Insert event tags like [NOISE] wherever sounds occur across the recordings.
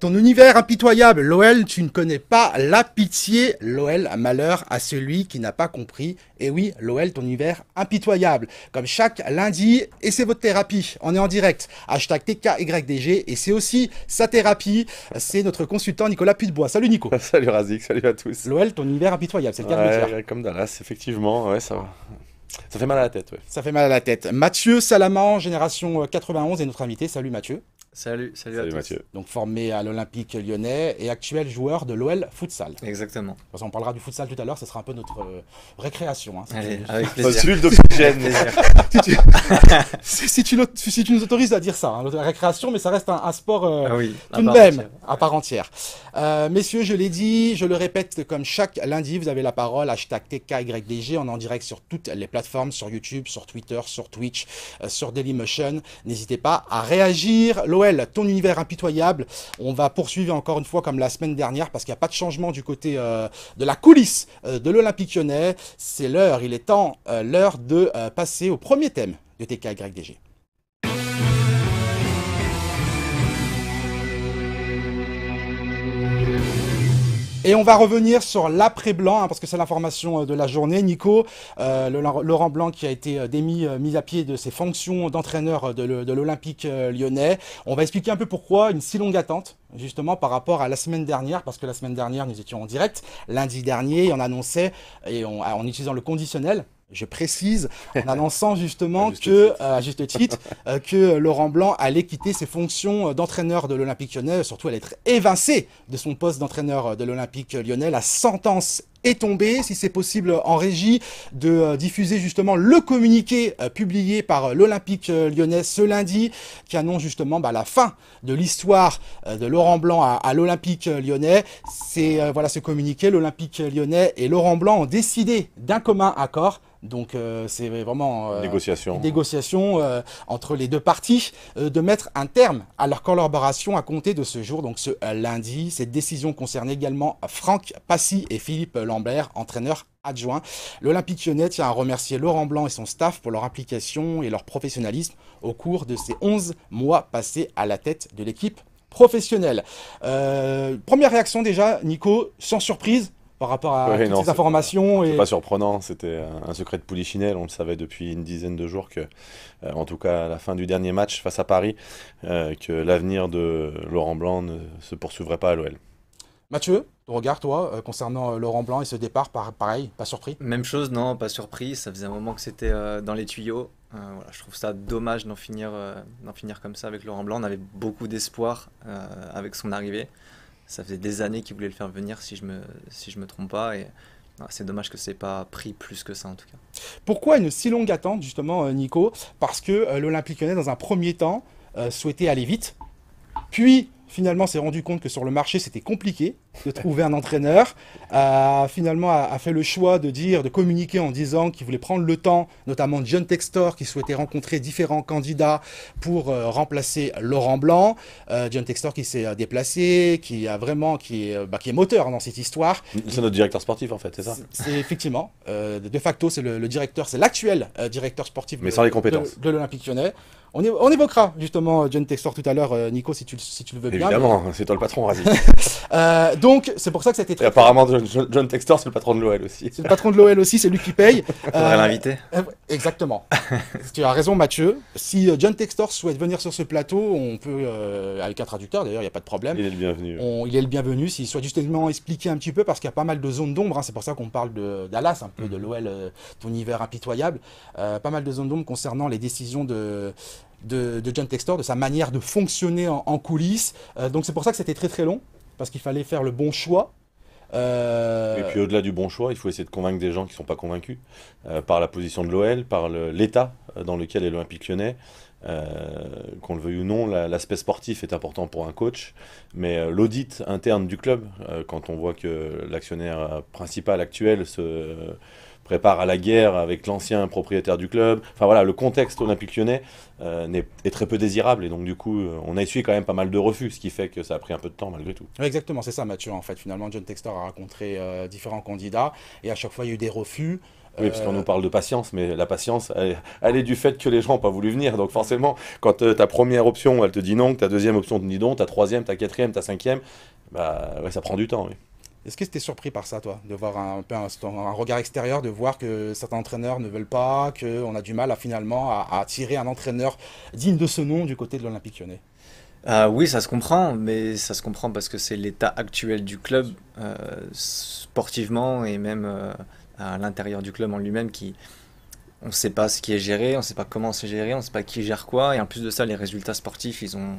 Ton univers impitoyable, l'OL, tu ne connais pas la pitié. L'OL, malheur à celui qui n'a pas compris. Et oui, l'OL, ton univers impitoyable. Comme chaque lundi, et c'est votre thérapie. On est en direct. Hashtag TKYDG. Et c'est aussi sa thérapie. C'est notre consultant Nicolas Putebois. Salut Nico. [LAUGHS] Salut Razik, salut à tous. L'OL, ton univers impitoyable, c'est le cas de le Comme Dallas, effectivement, ça Ça fait mal à la tête, ouais. Ça fait mal à la tête. Mathieu Salaman, génération 91, euh, est notre invité. Salut Mathieu. Salut, salut, à Mathieu. tous. Donc formé à l'Olympique lyonnais et actuel joueur de l'OL Futsal. Exactement. On parlera du futsal tout à l'heure, ce sera un peu notre euh, récréation. Hein, Allez, avec plaisir. d'oxygène. [LAUGHS] si, tu, [LAUGHS] si, tu nous autorises à dire ça, hein, la récréation, mais ça reste un, sport euh, ah tout de même, à part entière. Euh, messieurs, je l'ai dit, je le répète, comme chaque lundi, vous avez la parole, hashtag TKYDG, on est en direct sur toutes les plateformes, sur YouTube, sur Twitter, sur Twitch, sur Dailymotion. N'hésitez pas à réagir. L'OL ton univers impitoyable. On va poursuivre encore une fois comme la semaine dernière parce qu'il n'y a pas de changement du côté euh, de la coulisse euh, de l'Olympique lyonnais. C'est l'heure, il est temps, euh, l'heure de passer au premier thème de TKYDG. Et on va revenir sur l'après Blanc, hein, parce que c'est l'information euh, de la journée. Nico, euh, Laurent Blanc qui a été euh, démis, mis à pied de ses fonctions d'entraîneur de l'Olympique lyonnais. On va expliquer un peu pourquoi une si longue attente justement par rapport à la semaine dernière, parce que la semaine dernière nous étions en direct, lundi dernier, on annonçait, et en utilisant le conditionnel, je précise en [LAUGHS] annonçant justement que, euh, à juste titre, euh, que Laurent Blanc allait quitter ses fonctions euh, d'entraîneur de l'Olympique lyonnais, surtout allait être évincé de son poste d'entraîneur de l'Olympique lyonnais. La sentence est tombé, si c'est possible en régie, de euh, diffuser justement le communiqué euh, publié par euh, l'Olympique lyonnais ce lundi, qui annonce justement bah, la fin de l'histoire de Laurent Blanc à, l'Olympique lyonnais. C'est voilà ce communiqué, l'Olympique lyonnais et Laurent Blanc ont décidé d'un commun accord donc c'est vraiment négociation. négociation entre les deux parties de mettre un terme à leur collaboration à compter de ce jour, donc ce lundi. Cette décision concerne également Franck Passy et Philippe Lambert, entraîneur adjoint. L'Olympique lyonnais tient à remercier Laurent Blanc et son staff pour leur application et leur professionnalisme au cours de ces 11 mois passés à la tête de l'équipe professionnelle. Euh, première réaction déjà, Nico, sans surprise par rapport à toutes ces informations. et... pas surprenant, c'était un secret de Polichinelle, on le savait depuis une dizaine de jours que, euh, en tout cas à la fin du dernier match face à Paris, euh, que l'avenir de Laurent Blanc ne se poursuivrait pas à l'OL. Mathieu, ton regard, toi, euh, concernant euh, Laurent Blanc et ce départ, pareil, pas surpris Même chose, non, pas surpris. Ça faisait un moment que c'était euh, dans les tuyaux. Voilà, je trouve ça dommage d'en finir, d'en finir comme ça avec Laurent Blanc. On avait beaucoup d'espoir avec son arrivée. Ça faisait des années qu'il voulait le faire venir, si je me, si je me trompe pas. Et c'est dommage que ce n'ait pas pris plus que ça en tout cas. Pourquoi une si longue attente justement Nico Parce que l'Olympique lyonnais dans un premier temps souhaitait aller vite, puis Finalement, s'est rendu compte que sur le marché, c'était compliqué de trouver un entraîneur, a finalement a, fait le choix de dire, de communiquer en disant qu'il voulait prendre le temps, notamment John Textor, qui souhaitait rencontrer différents candidats pour euh, remplacer Laurent Blanc. Euh, John Textor qui s'est euh, déplacé, qui a vraiment, qui est, bah, qui est moteur dans cette histoire. C'est notre directeur sportif en fait, c'est ça C'est effectivement, de facto, c'est le, directeur, c'est l'actuel directeur sportif. Mais de, sans les compétences. De, l'Olympique Lyonnais. On, évoquera justement John Textor tout à l'heure, Nico, si tu, le veux bien. Évidemment, c'est toi le patron, vas-y. [LAUGHS] donc, c'est pour ça que c'était... très. apparemment, John, Textor, c'est le patron de l'OL aussi. C'est le patron de l'OL aussi, c'est lui qui paye. On [LAUGHS] euh, l'inviter. Euh, exactement. [LAUGHS] tu as raison, Mathieu. Si euh, John Textor souhaite venir sur ce plateau, on peut, euh, avec un traducteur d'ailleurs, il n'y a pas de problème. Il est le bienvenu. On, il est le bienvenu s'il souhaite justement expliquer un petit peu, parce qu'il y a pas mal de zones d'ombre. Hein, c'est pour ça qu'on parle de Dallas, un peu mm. de l'OL, ton hiver impitoyable. pas mal de zones d'ombre concernant les décisions de. De, John Textor, de sa manière de fonctionner en, coulisses. donc c'est pour ça que c'était très très long parce qu'il fallait faire le bon choix. Euh, Et puis au-delà du bon choix, il faut essayer de convaincre des gens qui ne sont pas convaincus euh, par la position de l'OL, par l'état euh, dans lequel est l'Olympique lyonnais. qu'on le veuille ou non, l'aspect sportif est important pour un coach, mais l'audit interne du club, quand on voit que l'actionnaire principal actuel se prépare à la guerre avec l'ancien propriétaire du club. Enfin voilà, le contexte olympique lyonnais euh, est, très peu désirable et donc du coup euh, on a essuyé quand même pas mal de refus, ce qui fait que ça a pris un peu de temps malgré tout. exactement, c'est ça Mathieu en fait. Finalement John Textor a rencontré euh, différents candidats et à chaque fois il y a eu des refus. Oui, parce qu'on nous parle de patience, mais la patience, elle, est du fait que les gens n'ont pas voulu venir. Donc forcément, quand ta première option, elle te dit non, que ta deuxième option te dit non, ta troisième, ta quatrième, ta cinquième, bah ouais, ça prend du temps. Oui. Est-ce que tu surpris par ça, toi, de voir un, regard extérieur, de voir que certains entraîneurs ne veulent pas, qu'on a du mal à finalement à, attirer un entraîneur digne de ce nom du côté de l'Olympique lyonnais euh, Oui, ça se comprend, mais ça se comprend parce que c'est l'état actuel du club, euh, sportivement et même euh, à l'intérieur du club en lui-même qui. On ne sait pas ce qui est géré, on ne sait pas comment c'est géré, on ne sait pas qui gère quoi, et en plus de ça, les résultats sportifs, ils ont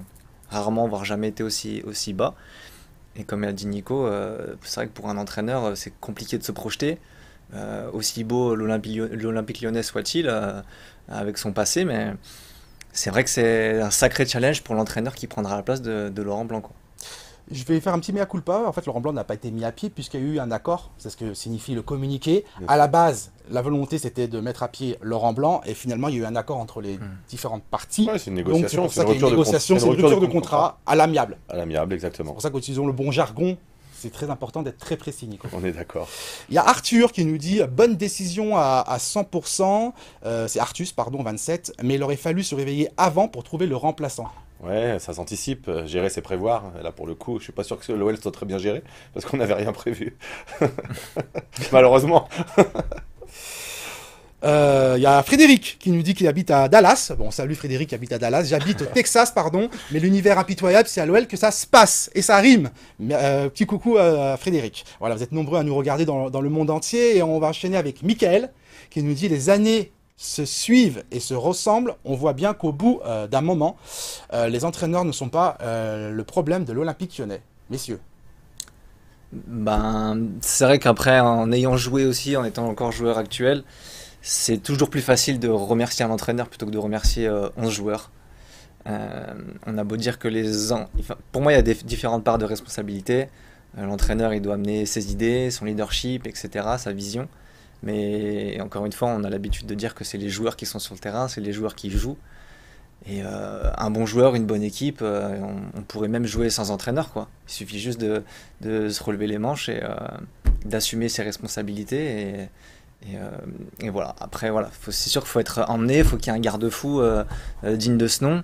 rarement, voire jamais été aussi, aussi bas. Et comme a dit Nico, euh, c'est vrai que pour un entraîneur, euh, c'est compliqué de se projeter. Euh, aussi beau l'Olympique lyonnais soit-il, avec son passé, mais c'est vrai que c'est un sacré challenge pour l'entraîneur qui prendra la place de, Laurent Blanc. Je vais faire un petit mea culpa. En fait, Laurent Blanc n'a pas été mis à pied puisqu'il y a eu un accord, c'est ce que signifie le communiqué. À la base, la volonté, c'était de mettre à pied Laurent Blanc, et finalement, il y a eu un accord entre les hmm. différentes parties. Ouais, c'est une négociation, c'est une, négociation, de, une rupture de, contrat, à l'amiable. À l'amiable, exactement. C'est pour ça qu'utilisons le bon jargon. C'est très important d'être très précis, Nico. On est d'accord. Il y a Arthur qui nous dit bonne décision à, 100%. Euh, c'est Artus, pardon, 27. Mais il aurait fallu se réveiller avant pour trouver le remplaçant. Ouais, ça s'anticipe. Euh, gérer, c'est prévoir. Là, pour le coup, je ne suis pas sûr que l'OL soit très bien géré parce qu'on n'avait rien prévu. [LAUGHS] Malheureusement. [LAUGHS] Euh, il y a Frédéric qui nous dit qu'il habite à Dallas. Bon, salut Frédéric qui habite à Dallas. J'habite au [LAUGHS] Texas, pardon, mais l'univers impitoyable, c'est à l'OL que ça se passe et ça rime. Euh, petit coucou à euh, Frédéric. Voilà, vous êtes nombreux à nous regarder dans, le monde entier et on va enchaîner avec Michael qui nous dit les années se suivent et se ressemblent, on voit bien qu'au bout d'un moment, les entraîneurs ne sont pas le problème de l'Olympique lyonnais. Messieurs ben, c'est vrai qu'après, en ayant joué aussi, en étant encore joueur actuel, c'est toujours plus facile de remercier un entraîneur plutôt que de remercier 11 euh, joueurs. Euh, on a beau dire que les ans. pour moi, il y a des différentes parts de responsabilité. Euh, l'entraîneur, il doit amener ses idées, son leadership, etc., sa vision. Mais encore une fois, on a l'habitude de dire que c'est les joueurs qui sont sur le terrain, c'est les joueurs qui jouent. Et euh, un bon joueur, une bonne équipe, euh, on, pourrait même jouer sans entraîneur. Quoi. Il suffit juste de, se relever les manches et euh, d'assumer ses responsabilités. Et, voilà. Après, voilà, c'est sûr qu'il faut être emmené, il faut qu'il y ait un garde-fou digne de ce nom.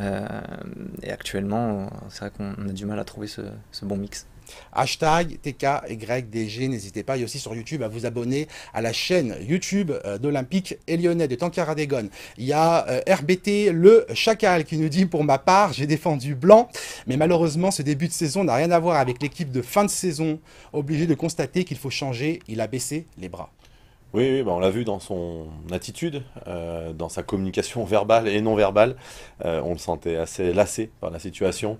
et actuellement, c'est vrai qu'on a du mal à trouver ce bon mix. Hashtag TKYDG. N'hésitez pas, et aussi sur YouTube, à vous abonner à la chaîne YouTube euh, d'Olympique et Lyonnais, de Tankaradegon. Il y a euh, RBT Le Chacal qui nous dit Pour ma part, j'ai défendu Blanc, mais malheureusement, ce début de saison n'a rien à voir avec l'équipe de fin de saison. Obligé de constater qu'il faut changer, il a baissé les bras. Oui, bah, on l'a vu dans son attitude, euh, dans sa communication verbale et non verbale. on le sentait assez lassé par la situation,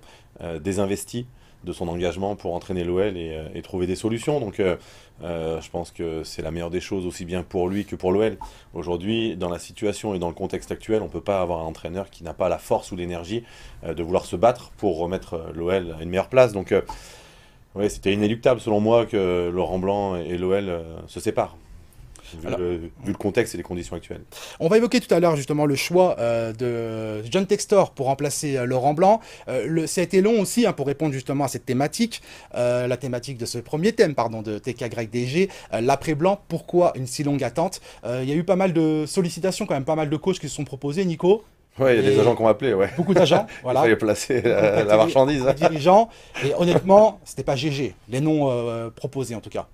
désinvesti de son engagement pour entraîner l'OL euh, et, trouver des solutions. Donc euh, euh, je pense que c'est la meilleure des choses aussi bien pour lui que pour l'OL. Aujourd'hui, dans la situation et dans le contexte actuel, on ne peut pas avoir un entraîneur qui n'a pas la force ou l'énergie de vouloir se battre pour remettre l'OL à une meilleure place. Donc ouais, c'était inéluctable selon moi que Laurent Blanc et l'OL se séparent vu, le, contexte et les conditions actuelles. On va évoquer tout à l'heure justement le choix euh, de John Textor pour remplacer euh, Laurent Blanc. Euh, le, ça a été long aussi hein, pour répondre justement à cette thématique, euh, la thématique de ce premier thème pardon, de DG, l'après Blanc, pourquoi une si longue attente Il y a eu pas mal de sollicitations quand même, pas mal de causes qui se sont proposées, Nico. Oui, il y a des agents qui ont appelé, Beaucoup d'agents, [LAUGHS] voilà. Il placé la, la marchandise. dirigeants, et honnêtement, c'était pas GG, les noms proposés en tout cas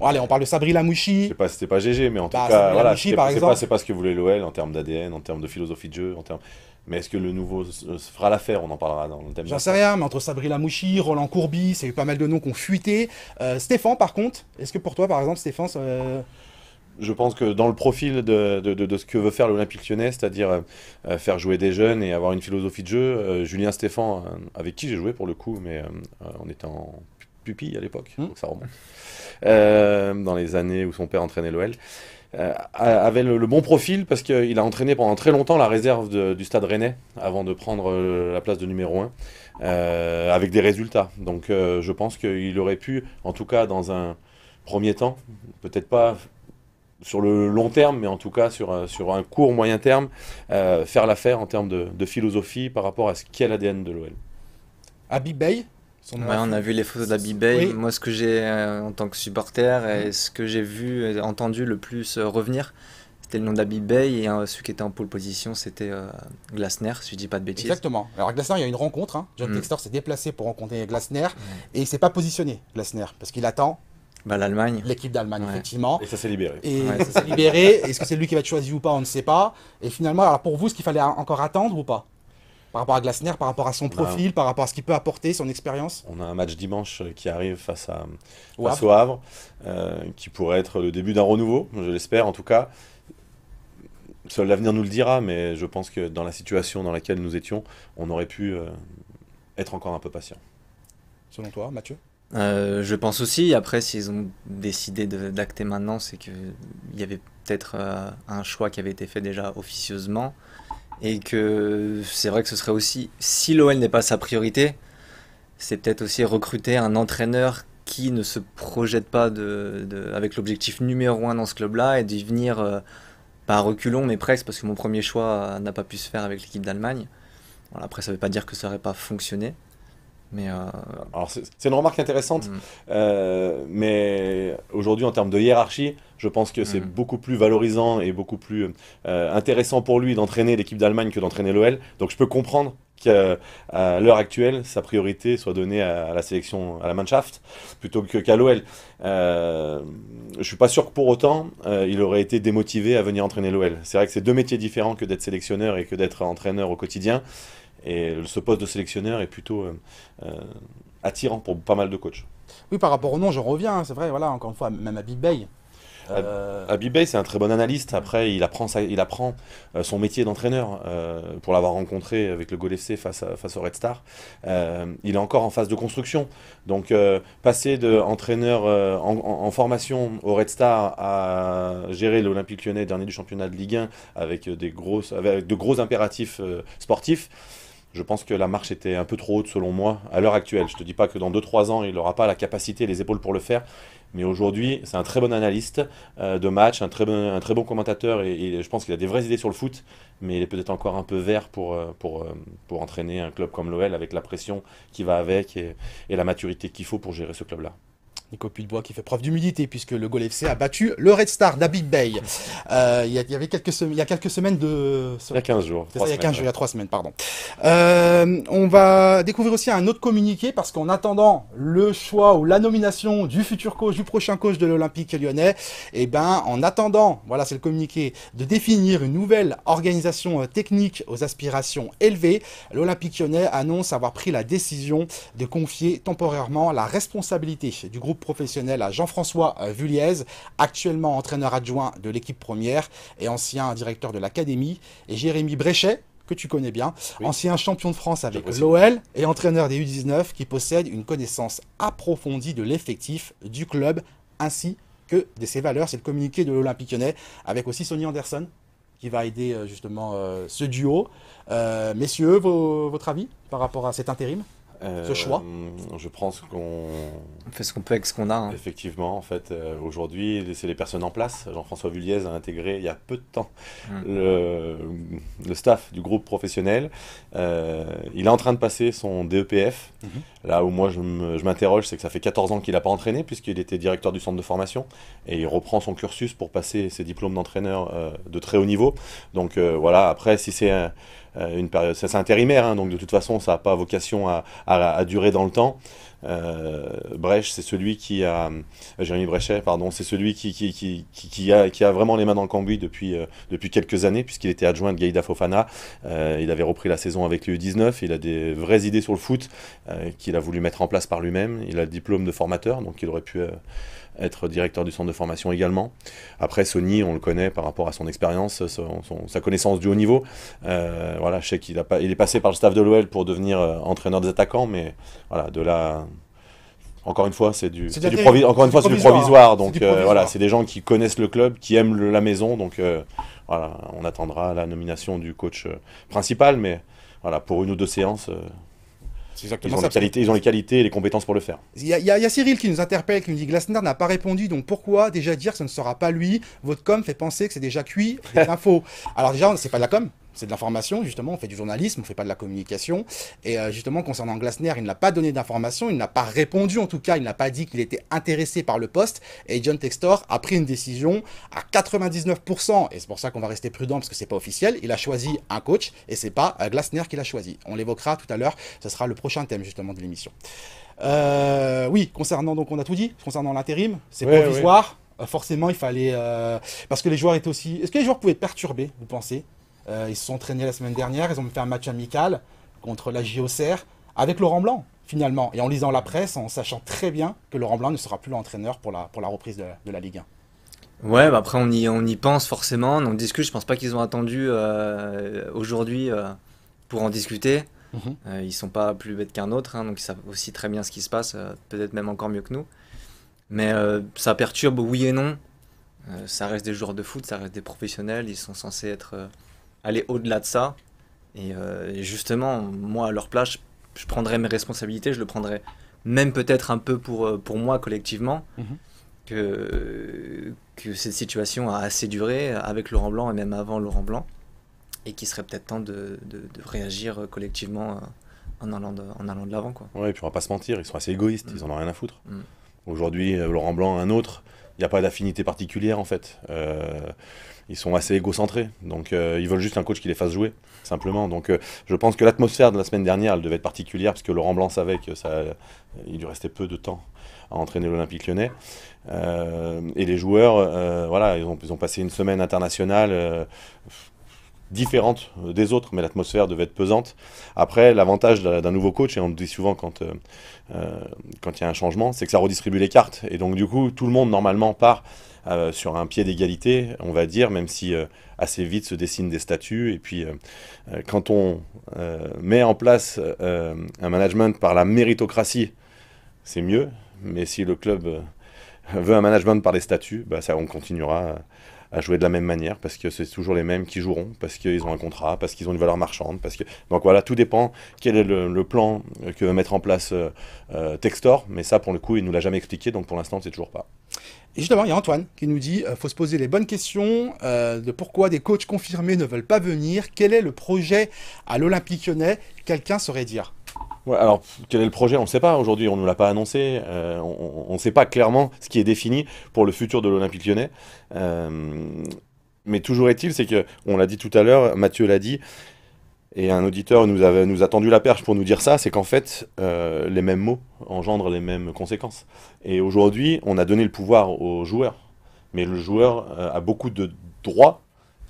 allez, on parle de Sabri Lamouchi. Je pas, c'était pas GG, mais en tout bah, cas, Sabri voilà, c'est pas, ce que voulait l'OL en termes d'ADN, en termes de philosophie de jeu, en termes. Mais est-ce que le nouveau euh, fera l'affaire On en parlera dans le thème. J'en sais rien, mais entre Sabri Lamouchi, Roland Courbis, il y a eu pas mal de noms qui ont fuité. Euh, Stéphane, par contre, est-ce que pour toi, par exemple, Stéphane. Euh, je pense que dans le profil de, de, ce que veut faire l'Olympique lyonnais, c'est-à-dire faire jouer des jeunes et avoir une philosophie de jeu, Julien Stéphane, avec qui j'ai joué pour le coup, mais on était en pupille à l'époque, hmm. donc ça remonte. Euh, dans les années où son père entraînait l'OL euh, avait le, bon profil parce qu'il a entraîné pendant très longtemps la réserve du Stade Rennais avant de prendre euh, la place de numéro 1 avec des résultats. Donc je pense qu'il aurait pu, en tout cas dans un premier temps, peut-être pas sur le long terme, mais en tout cas sur, sur un court moyen terme, faire l'affaire en termes de, philosophie par rapport à ce qu'est l'ADN de l'OL. Abibay on a vu les photos de bay Moi, ce que j'ai, euh, en tant que supporter, et mhm. ce que j'ai vu, entendu le plus euh, revenir, c'était le nom d'Abi Bay. Et euh, celui qui était en pole position, c'était Glasner, si je dis pas de bêtises. Exactement. Alors, Glasner, il y a une rencontre. Hein. John mhm. s'est déplacé pour rencontrer Glasner. Mhm. Et il s'est pas positionné, Glasner, parce qu'il attend bah, L'Allemagne. L'équipe d'Allemagne, effectivement. Et ça s'est libéré. Et ça s'est libéré. Est-ce que c'est lui qui va être choisi ou pas On ne sait pas. Et finalement, alors pour vous, ce qu'il fallait encore attendre ou pas par rapport à Glasner, par rapport à son bah, profil, par rapport à ce qu'il peut apporter, son expérience. On a un match dimanche qui arrive face, à, au Havre, euh, qui pourrait être le début d'un renouveau, je l'espère en tout cas. Seul l'avenir nous le dira, mais je pense que dans la situation dans laquelle nous étions, on aurait pu euh, être encore un peu patient. Selon toi, Mathieu euh, je pense aussi. Après, s'ils ont décidé d'acter maintenant, c'est qu'il y avait peut-être un choix qui avait été fait déjà officieusement. Et que c'est vrai que ce serait aussi, si l'OL n'est pas sa priorité, c'est peut-être aussi recruter un entraîneur qui ne se projette pas de, avec l'objectif numéro un dans ce club-là et d'y venir euh, pas reculons, mais presque, parce que mon premier choix n'a pas pu se faire avec l'équipe d'Allemagne. après, ça ne veut pas dire que ça n'aurait pas fonctionné. Euh, c'est une remarque intéressante, mm. euh, mais aujourd'hui en termes de hiérarchie, je pense que c'est mm. beaucoup plus valorisant et beaucoup plus euh, intéressant pour lui d'entraîner l'équipe d'Allemagne que d'entraîner l'OL. Donc je peux comprendre qu'à l'heure actuelle, sa priorité soit donnée à, la sélection, à la Mannschaft, plutôt que qu'à l'OL. je ne suis pas sûr que pour autant, il aurait été démotivé à venir entraîner l'OL. C'est vrai que c'est deux métiers différents que d'être sélectionneur et que d'être entraîneur au quotidien. Et ce poste de sélectionneur est plutôt euh, euh, attirant pour pas mal de coachs. Oui, par rapport au nom, je reviens, hein, c'est vrai, voilà, encore une fois, même à Big Bay. Euh... Abib Bay, c'est un très bon analyste. Après, il apprend, il apprend euh, son métier d'entraîneur pour l'avoir rencontré avec le Gol FC face, face au Red Star. il est encore en phase de construction. Donc, passer d'entraîneur de en, en, formation au Red Star à gérer l'Olympique lyonnais, dernier du championnat de Ligue 1, avec, des grosses, avec de gros impératifs sportifs je pense que la marche était un peu trop haute selon moi à l'heure actuelle. Je ne te dis pas que dans 2-3 ans, il n'aura pas la capacité et les épaules pour le faire. Mais aujourd'hui, c'est un très bon analyste euh, de match, un très bon, très bon commentateur et, je pense qu'il a des vraies idées sur le foot. Mais il est peut-être encore un peu vert pour, euh, pour, euh, pour entraîner un club comme l'OL avec la pression qui va avec et, et la maturité qu'il faut pour gérer ce club-là de Puy-de-Bois qui fait preuve d'humilité puisque le goal FC a battu le Red Star d'Abib Bay. Euh, il y, avait quelques il y a quelques semaines de il y a 15 jours. il y a 15 jours, il y a 3 semaines pardon. Euh, on va découvrir aussi un autre communiqué parce qu'en attendant le choix ou la nomination du futur coach du prochain coach de l'Olympique lyonnais, et eh ben en attendant, voilà, c'est le communiqué de définir une nouvelle organisation euh, technique aux aspirations élevées, l'Olympique lyonnais annonce avoir pris la décision de confier temporairement la responsabilité du groupe professionnel à Jean-François euh, Vulliez, actuellement entraîneur adjoint de l'équipe première et ancien directeur de l'académie, et Jérémy Bréchet, que tu connais bien, ancien champion de France avec l'OL et entraîneur des U19 qui possède une connaissance approfondie de l'effectif du club ainsi que de ses valeurs. C'est le communiqué de l'Olympique lyonnais avec aussi Sonny Anderson qui va aider euh, justement euh, ce duo. messieurs, votre avis par rapport à cet intérim euh, ce choix Je pense qu'on. On fait ce qu'on peut avec ce qu'on a. Hein. Effectivement, en fait, euh, aujourd'hui, c'est les personnes en place. Jean-François Vulliez a intégré il y a peu de temps hum. le, le, staff du groupe professionnel. Euh, il est en train de passer son DEPF. Mhm. Là où moi je m'interroge, c'est que ça fait 14 ans qu'il n'a pas entraîné, puisqu'il était directeur du centre de formation. Et il reprend son cursus pour passer ses diplômes d'entraîneur de très haut niveau. Donc voilà, après, si c'est euh, une période, c'est intérimaire, hein, donc de toute façon ça n'a pas vocation à, durer dans le temps. Euh, c'est celui qui a, euh, Jérémy Brechet, pardon, c'est celui qui, qui, qui, a, vraiment les mains dans le cambouis depuis, euh, depuis quelques années, puisqu'il était adjoint de Gaïda Fofana. il avait repris la saison avec le 19 il a des vraies idées sur le foot qu'il a voulu mettre en place par lui-même. Il a le diplôme de formateur, donc il aurait pu être directeur du centre de formation également. Après, Sony, on le connaît par rapport à son expérience, sa connaissance du haut niveau. Euh, voilà, je sais qu'il il est passé par le staff de l'OL pour devenir euh, entraîneur des attaquants, mais voilà, de là. Encore une fois, c'est du, encore une fois, provisoire. donc euh, voilà, c'est des gens qui connaissent le club, qui aiment la maison. Donc voilà, on attendra la nomination du coach principal, mais voilà, pour une ou deux séances ils, ont Les qualités, les et les compétences pour le faire. Il y, a Cyril qui nous interpelle, qui nous dit Glasner n'a pas répondu, donc pourquoi déjà dire que ce ne sera pas lui Votre com fait penser que c'est déjà cuit, c'est [LAUGHS] info. Alors déjà, c'est pas de la com, c'est de l'information, justement, on fait du journalisme, on fait pas de la communication. Et euh, justement, concernant Glasner, il n'a pas donné d'information, il n'a pas répondu, en tout cas, il n'a pas dit qu'il était intéressé par le poste. Et John Textor a pris une décision à 99%, et c'est pour ça qu'on va rester prudent parce que c'est pas officiel. Il a choisi un coach et c'est pas euh, Glasner qui l'a choisi. On l'évoquera tout à l'heure, ce sera le prochain thème, justement, de l'émission. Euh, oui, concernant, donc on a tout dit, concernant l'intérim, c'est provisoire. forcément, il fallait. parce que les joueurs étaient aussi. Est-ce que les joueurs pouvaient perturber, vous pensez euh, ils se sont entraînés la semaine dernière, ils ont fait un match amical contre la JOCR avec Laurent Blanc, finalement. Et en lisant la presse, en sachant très bien que Laurent Blanc ne sera plus l'entraîneur pour la, pour la reprise de, la Ligue 1. Ouais, bah après on y, on y pense forcément, on discute. Je pense pas qu'ils ont attendu euh, aujourd'hui euh, pour en discuter. Ils mhm. ne ils sont pas plus bêtes qu'un autre, hein, donc ils savent aussi très bien ce qui se passe, peut-être même encore mieux que nous. Mais ça perturbe, oui et non. ça reste des joueurs de foot, ça reste des professionnels, ils sont censés être aller au-delà de ça. Euh, et, justement, moi, à leur place, je, prendrais mes responsabilités, je le prendrais même peut-être un peu pour, euh, pour moi collectivement, mhm. que, que cette situation a assez duré avec Laurent Blanc et même avant Laurent Blanc, et qu'il serait peut-être temps de, réagir collectivement euh, en allant de, en allant de l'avant. Quoi. Ouais, et puis on va pas se mentir, ils sont assez égoïstes, ils mm. en ont rien à foutre. Mm. Aujourd'hui, Laurent Blanc, un autre, il n'y a pas d'affinité particulière en fait ils sont assez égocentrés. Donc euh, ils veulent juste un coach qui les fasse jouer, simplement. Donc euh, je pense que l'atmosphère de la semaine dernière, elle devait être particulière, parce que Laurent Blanc savait qu'il ça, il lui restait peu de temps à entraîner l'Olympique lyonnais. Euh, et les joueurs, voilà, ils ont, ont, passé une semaine internationale différente des autres, mais l'atmosphère devait être pesante. Après, l'avantage d'un nouveau coach, et on le dit souvent quand il quand y a un changement, c'est que ça redistribue les cartes. Et donc, du coup, tout le monde, normalement, part euh, sur un pied d'égalité, on va dire, même si euh, assez vite se dessinent des statuts. Et puis, euh, quand on met en place un management par la méritocratie, c'est mieux. Mais si le club veut un management par les statuts, bah, ça, on continuera à jouer de la même manière, parce que c'est toujours les mêmes qui joueront, parce qu'ils ont un contrat, parce qu'ils ont une valeur marchande, parce que... Donc voilà, tout dépend quel est le, plan que veut mettre en place euh, euh, Textor, mais ça, pour le coup, il ne nous l'a jamais expliqué, donc pour l'instant, c'est toujours pas. Et justement, il y a Antoine qui nous dit euh, faut se poser les bonnes questions de pourquoi des coachs confirmés ne veulent pas venir. Quel est le projet à l'Olympique lyonnais Quelqu'un saurait dire alors, quel est le projet On ne sait pas aujourd'hui, on ne nous l'a pas annoncé, euh, on ne sait pas clairement ce qui est défini pour le futur de l'Olympique lyonnais. Euh, mais toujours est-il, c'est que, on l'a dit tout à l'heure, Mathieu l'a dit, et un auditeur nous, avait, nous a tendu la perche pour nous dire ça, c'est qu'en fait, euh, les mêmes mots engendrent les mêmes conséquences. Et aujourd'hui, on a donné le pouvoir aux joueurs, mais le joueur a beaucoup de droits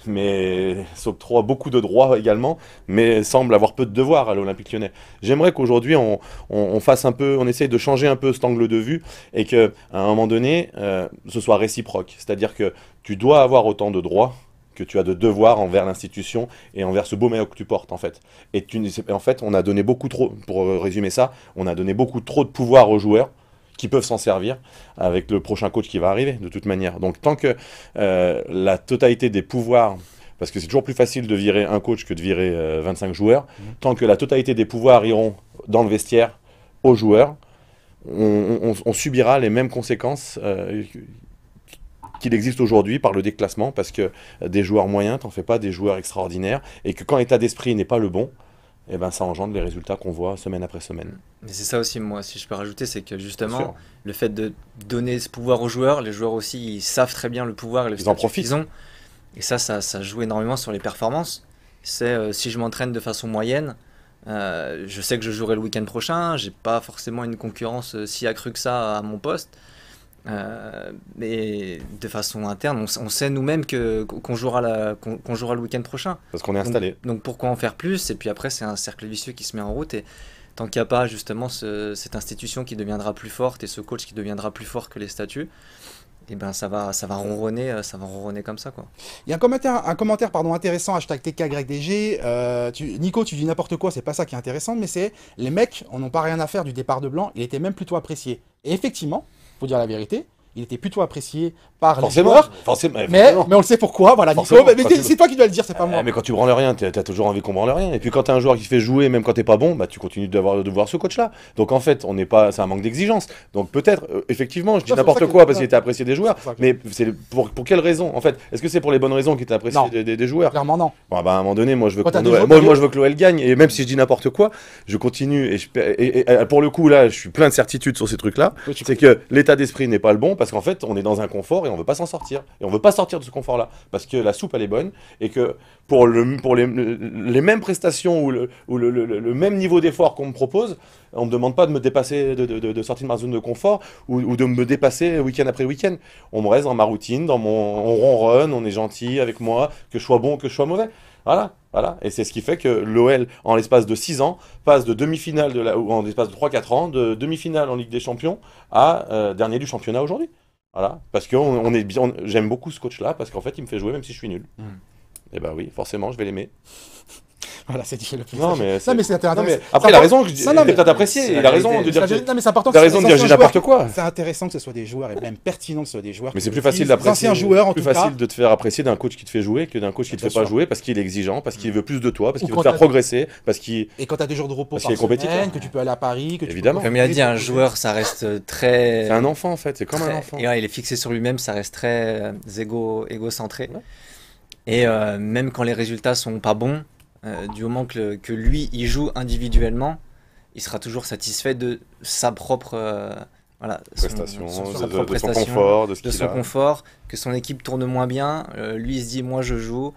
mais s'octroie beaucoup de droits également, mais semble avoir peu de devoirs à l'Olympique lyonnais. J'aimerais qu'aujourd'hui on, fasse un peu, on essaye de changer un peu cet angle de vue et que à un moment donné, euh, ce soit réciproque, c'est-à-dire que tu dois avoir autant de droits que tu as de devoirs envers l'institution et envers ce beau maillot que tu portes en fait. Et en fait, on a donné beaucoup trop, pour résumer ça, on a donné beaucoup trop de pouvoir aux joueurs qui peuvent s'en servir avec le prochain coach qui va arriver de toute manière. Donc tant que euh, la totalité des pouvoirs parce que c'est toujours plus facile de virer un coach que de virer 25 euh, joueurs. Mhm. Tant que la totalité des pouvoirs iront dans le vestiaire aux joueurs, on, subira les mêmes conséquences euh, qu'il existe aujourd'hui par le déclassement, parce que des joueurs moyens, t'en fais pas des joueurs extraordinaires, et que quand l'état d'esprit n'est pas le bon, et eh ben ça engendre les résultats qu'on voit semaine après semaine. Mais c'est ça aussi, moi, si je peux rajouter, c'est que justement, le fait de donner ce pouvoir aux joueurs, les joueurs aussi, ils savent très bien le pouvoir et le ils en profitent. ont. Et ça, ça, joue énormément sur les performances. C'est euh, si je m'entraîne de façon moyenne, euh, je sais que je jouerai le week-end prochain, j'ai pas forcément une concurrence euh, si accrue que ça à mon poste. Euh, mais de façon interne, on, sait nous-mêmes que qu'on jouera jouera le week-end prochain. Parce qu'on est installé. Donc, pourquoi en faire plus Et puis après c'est un cercle vicieux qui se met en route et tant qu'il n'y a pas justement cette institution qui deviendra plus forte et ce coach qui deviendra plus fort que les statuts, et eh ben ça va ça va ronronner euh, ça va ronronner comme ça quoi. Il y a un commentaire un commentaire pardon intéressant hashtag TKGDG euh, Nico tu dis n'importe quoi c'est pas ça qui est intéressant mais c'est les mecs on n'ont pas rien à faire du départ de Blanc il était même plutôt apprécié et effectivement pour dire la vérité, il était plutôt apprécié par les joueurs. mais, on le sait pourquoi, voilà, Mais, c'est toi qui dois le dire, c'est pas eh, moi. Mais quand tu branles rien, tu as toujours envie qu'on branle rien. Et puis quand t'as un joueur qui fait jouer, même quand t'es pas bon, bah, tu continues de voir, de voir ce coach-là. Donc en fait, on n'est pas, c'est un manque d'exigence. Donc peut-être, euh, effectivement, je dis n'importe quoi parce qu'il était apprécié des joueurs. Mais c'est pour, pour quelles raisons en fait Est-ce que c'est pour les bonnes raisons qu'il était apprécié des, joueurs Clairement non. bah, à un moment donné, moi je veux que je veux que l'OL gagne. Et même si je dis n'importe quoi, je continue. Et, pour le coup, là, je suis plein de certitudes sur ces trucs-là. C'est que l'état d'esprit n'est pas le bon parce qu'en fait, on est dans un confort et on ne veut pas s'en sortir. Et on veut pas sortir de ce confort-là, parce que la soupe, elle est bonne, et que pour, les, mêmes prestations ou le, même niveau d'effort qu'on me propose, on me demande pas de me dépasser, de, sortir de ma zone de confort ou, de me dépasser week-end après week-end. On me reste dans ma routine, dans mon, on ronronne, on est gentil avec moi, que je sois bon, que je sois mauvais. Voilà, voilà. Et c'est ce qui fait que l'OL, en l'espace de 6 ans, passe de demi-finale, de la, en l'espace de 3-4 ans, de demi-finale en Ligue des Champions à euh, dernier du championnat aujourd'hui. Voilà. Parce que est j'aime beaucoup ce coach-là, parce qu'en fait, il me fait jouer même si je suis nul. Hmm. Eh Et ben oui, forcément, je vais l'aimer. Voilà, c'est difficile mais c'est intéressant. après, il raison, je... peut-être apprécié. Il a raison de dire. Que... Non, mais c'est raison de dire quoi. C'est intéressant que ce soit des joueurs et même pertinent que ce soit des joueurs. Mais c'est plus facile d'apprécier. un joueur, plus facile de te faire apprécier d'un coach qui te fait jouer que d'un coach qui te fait pas jouer parce qu'il est exigeant, parce qu'il mm. veut plus de toi, parce qu'il veut te faire progresser, parce qu'il. Et quand tu as des jours de repos, parce qu'il est compétitif, que tu peux aller à Paris, évidemment. Comme il a dit, un joueur, ça reste euh, très. C'est un enfant en fait. C'est comme un enfant. Il est fixé sur lui-même, ça reste très euh, égocentré. Et euh, même quand les résultats sont pas bons euh, du moment que, lui, il joue individuellement, il sera toujours satisfait de sa propre... Euh, prestation, de, son confort, de, confort, que son équipe tourne moins bien, euh, lui il se dit moi je joue,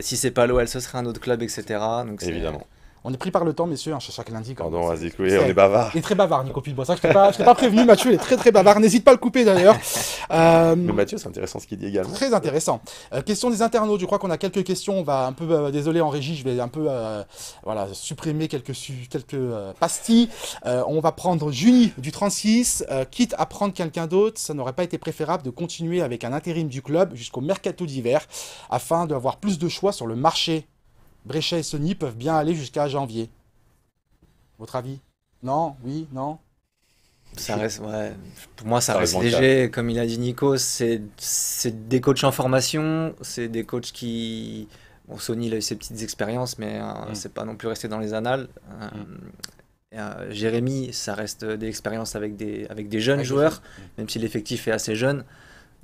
si c'est pas l'OL ce serait un autre club, etc. Évidemment. On est pris par le temps, messieurs, hein, chaque lundi. Hein. Pardon, vas-y, on est bavard. Il est très bavard, Nico est Ça, je t'ai pas, prévenu, Mathieu, il est très très bavard. N'hésite pas à le couper d'ailleurs. [LAUGHS] Euh, Mais Mathieu, c'est intéressant ce qu'il dit également. Très intéressant. Euh, question des internautes, je crois qu'on a quelques questions. On va un peu, euh, désolé en régie, je vais un peu euh, voilà, supprimer quelques, quelques euh, pastilles. on va prendre Juni du 36. quitte à prendre quelqu'un d'autre, ça n'aurait pas été préférable de continuer avec un intérim du club jusqu'au mercato d'hiver afin d'avoir plus de choix sur le marché Bréchet et Sony peuvent bien aller jusqu'à janvier. Votre avis Non Oui Non ça reste, ouais. Pour moi, ça, reste léger. Comme il a dit Nico, c'est des coachs en formation, c'est des coachs qui. Bon, Sony, il a eu ses petites expériences, mais euh, mm. c'est pas non plus resté dans les annales. Euh, mm. euh, Jérémy, ça reste des expériences avec des, avec des jeunes joueurs, mm. même si l'effectif est assez jeune.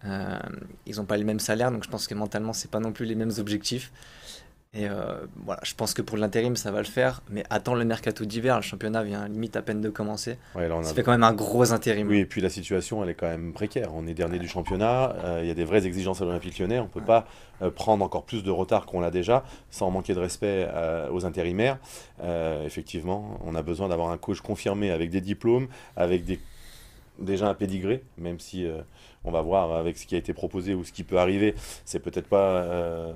ils n'ont pas les mêmes salaires, donc je pense que mentalement, c'est pas non plus les mêmes objectifs. Et euh, voilà, je pense que pour l'intérim, ça va le faire. Mais attends le mercato d'hiver, le championnat vient limite à peine de commencer. Ça fait quand même un gros intérim. Oui, et puis la situation, elle est quand même précaire. On est dernier du championnat, euh, il y a des vraies exigences à l'Olympique lyonnais. On ne peut pas euh, prendre encore plus de retard qu'on l'a déjà, sans manquer de respect aux intérimaires. effectivement, on a besoin d'avoir un coach confirmé avec des diplômes, avec des déjà un pédigré, même si on va voir avec ce qui a été proposé ou ce qui peut arriver. C'est peut-être pas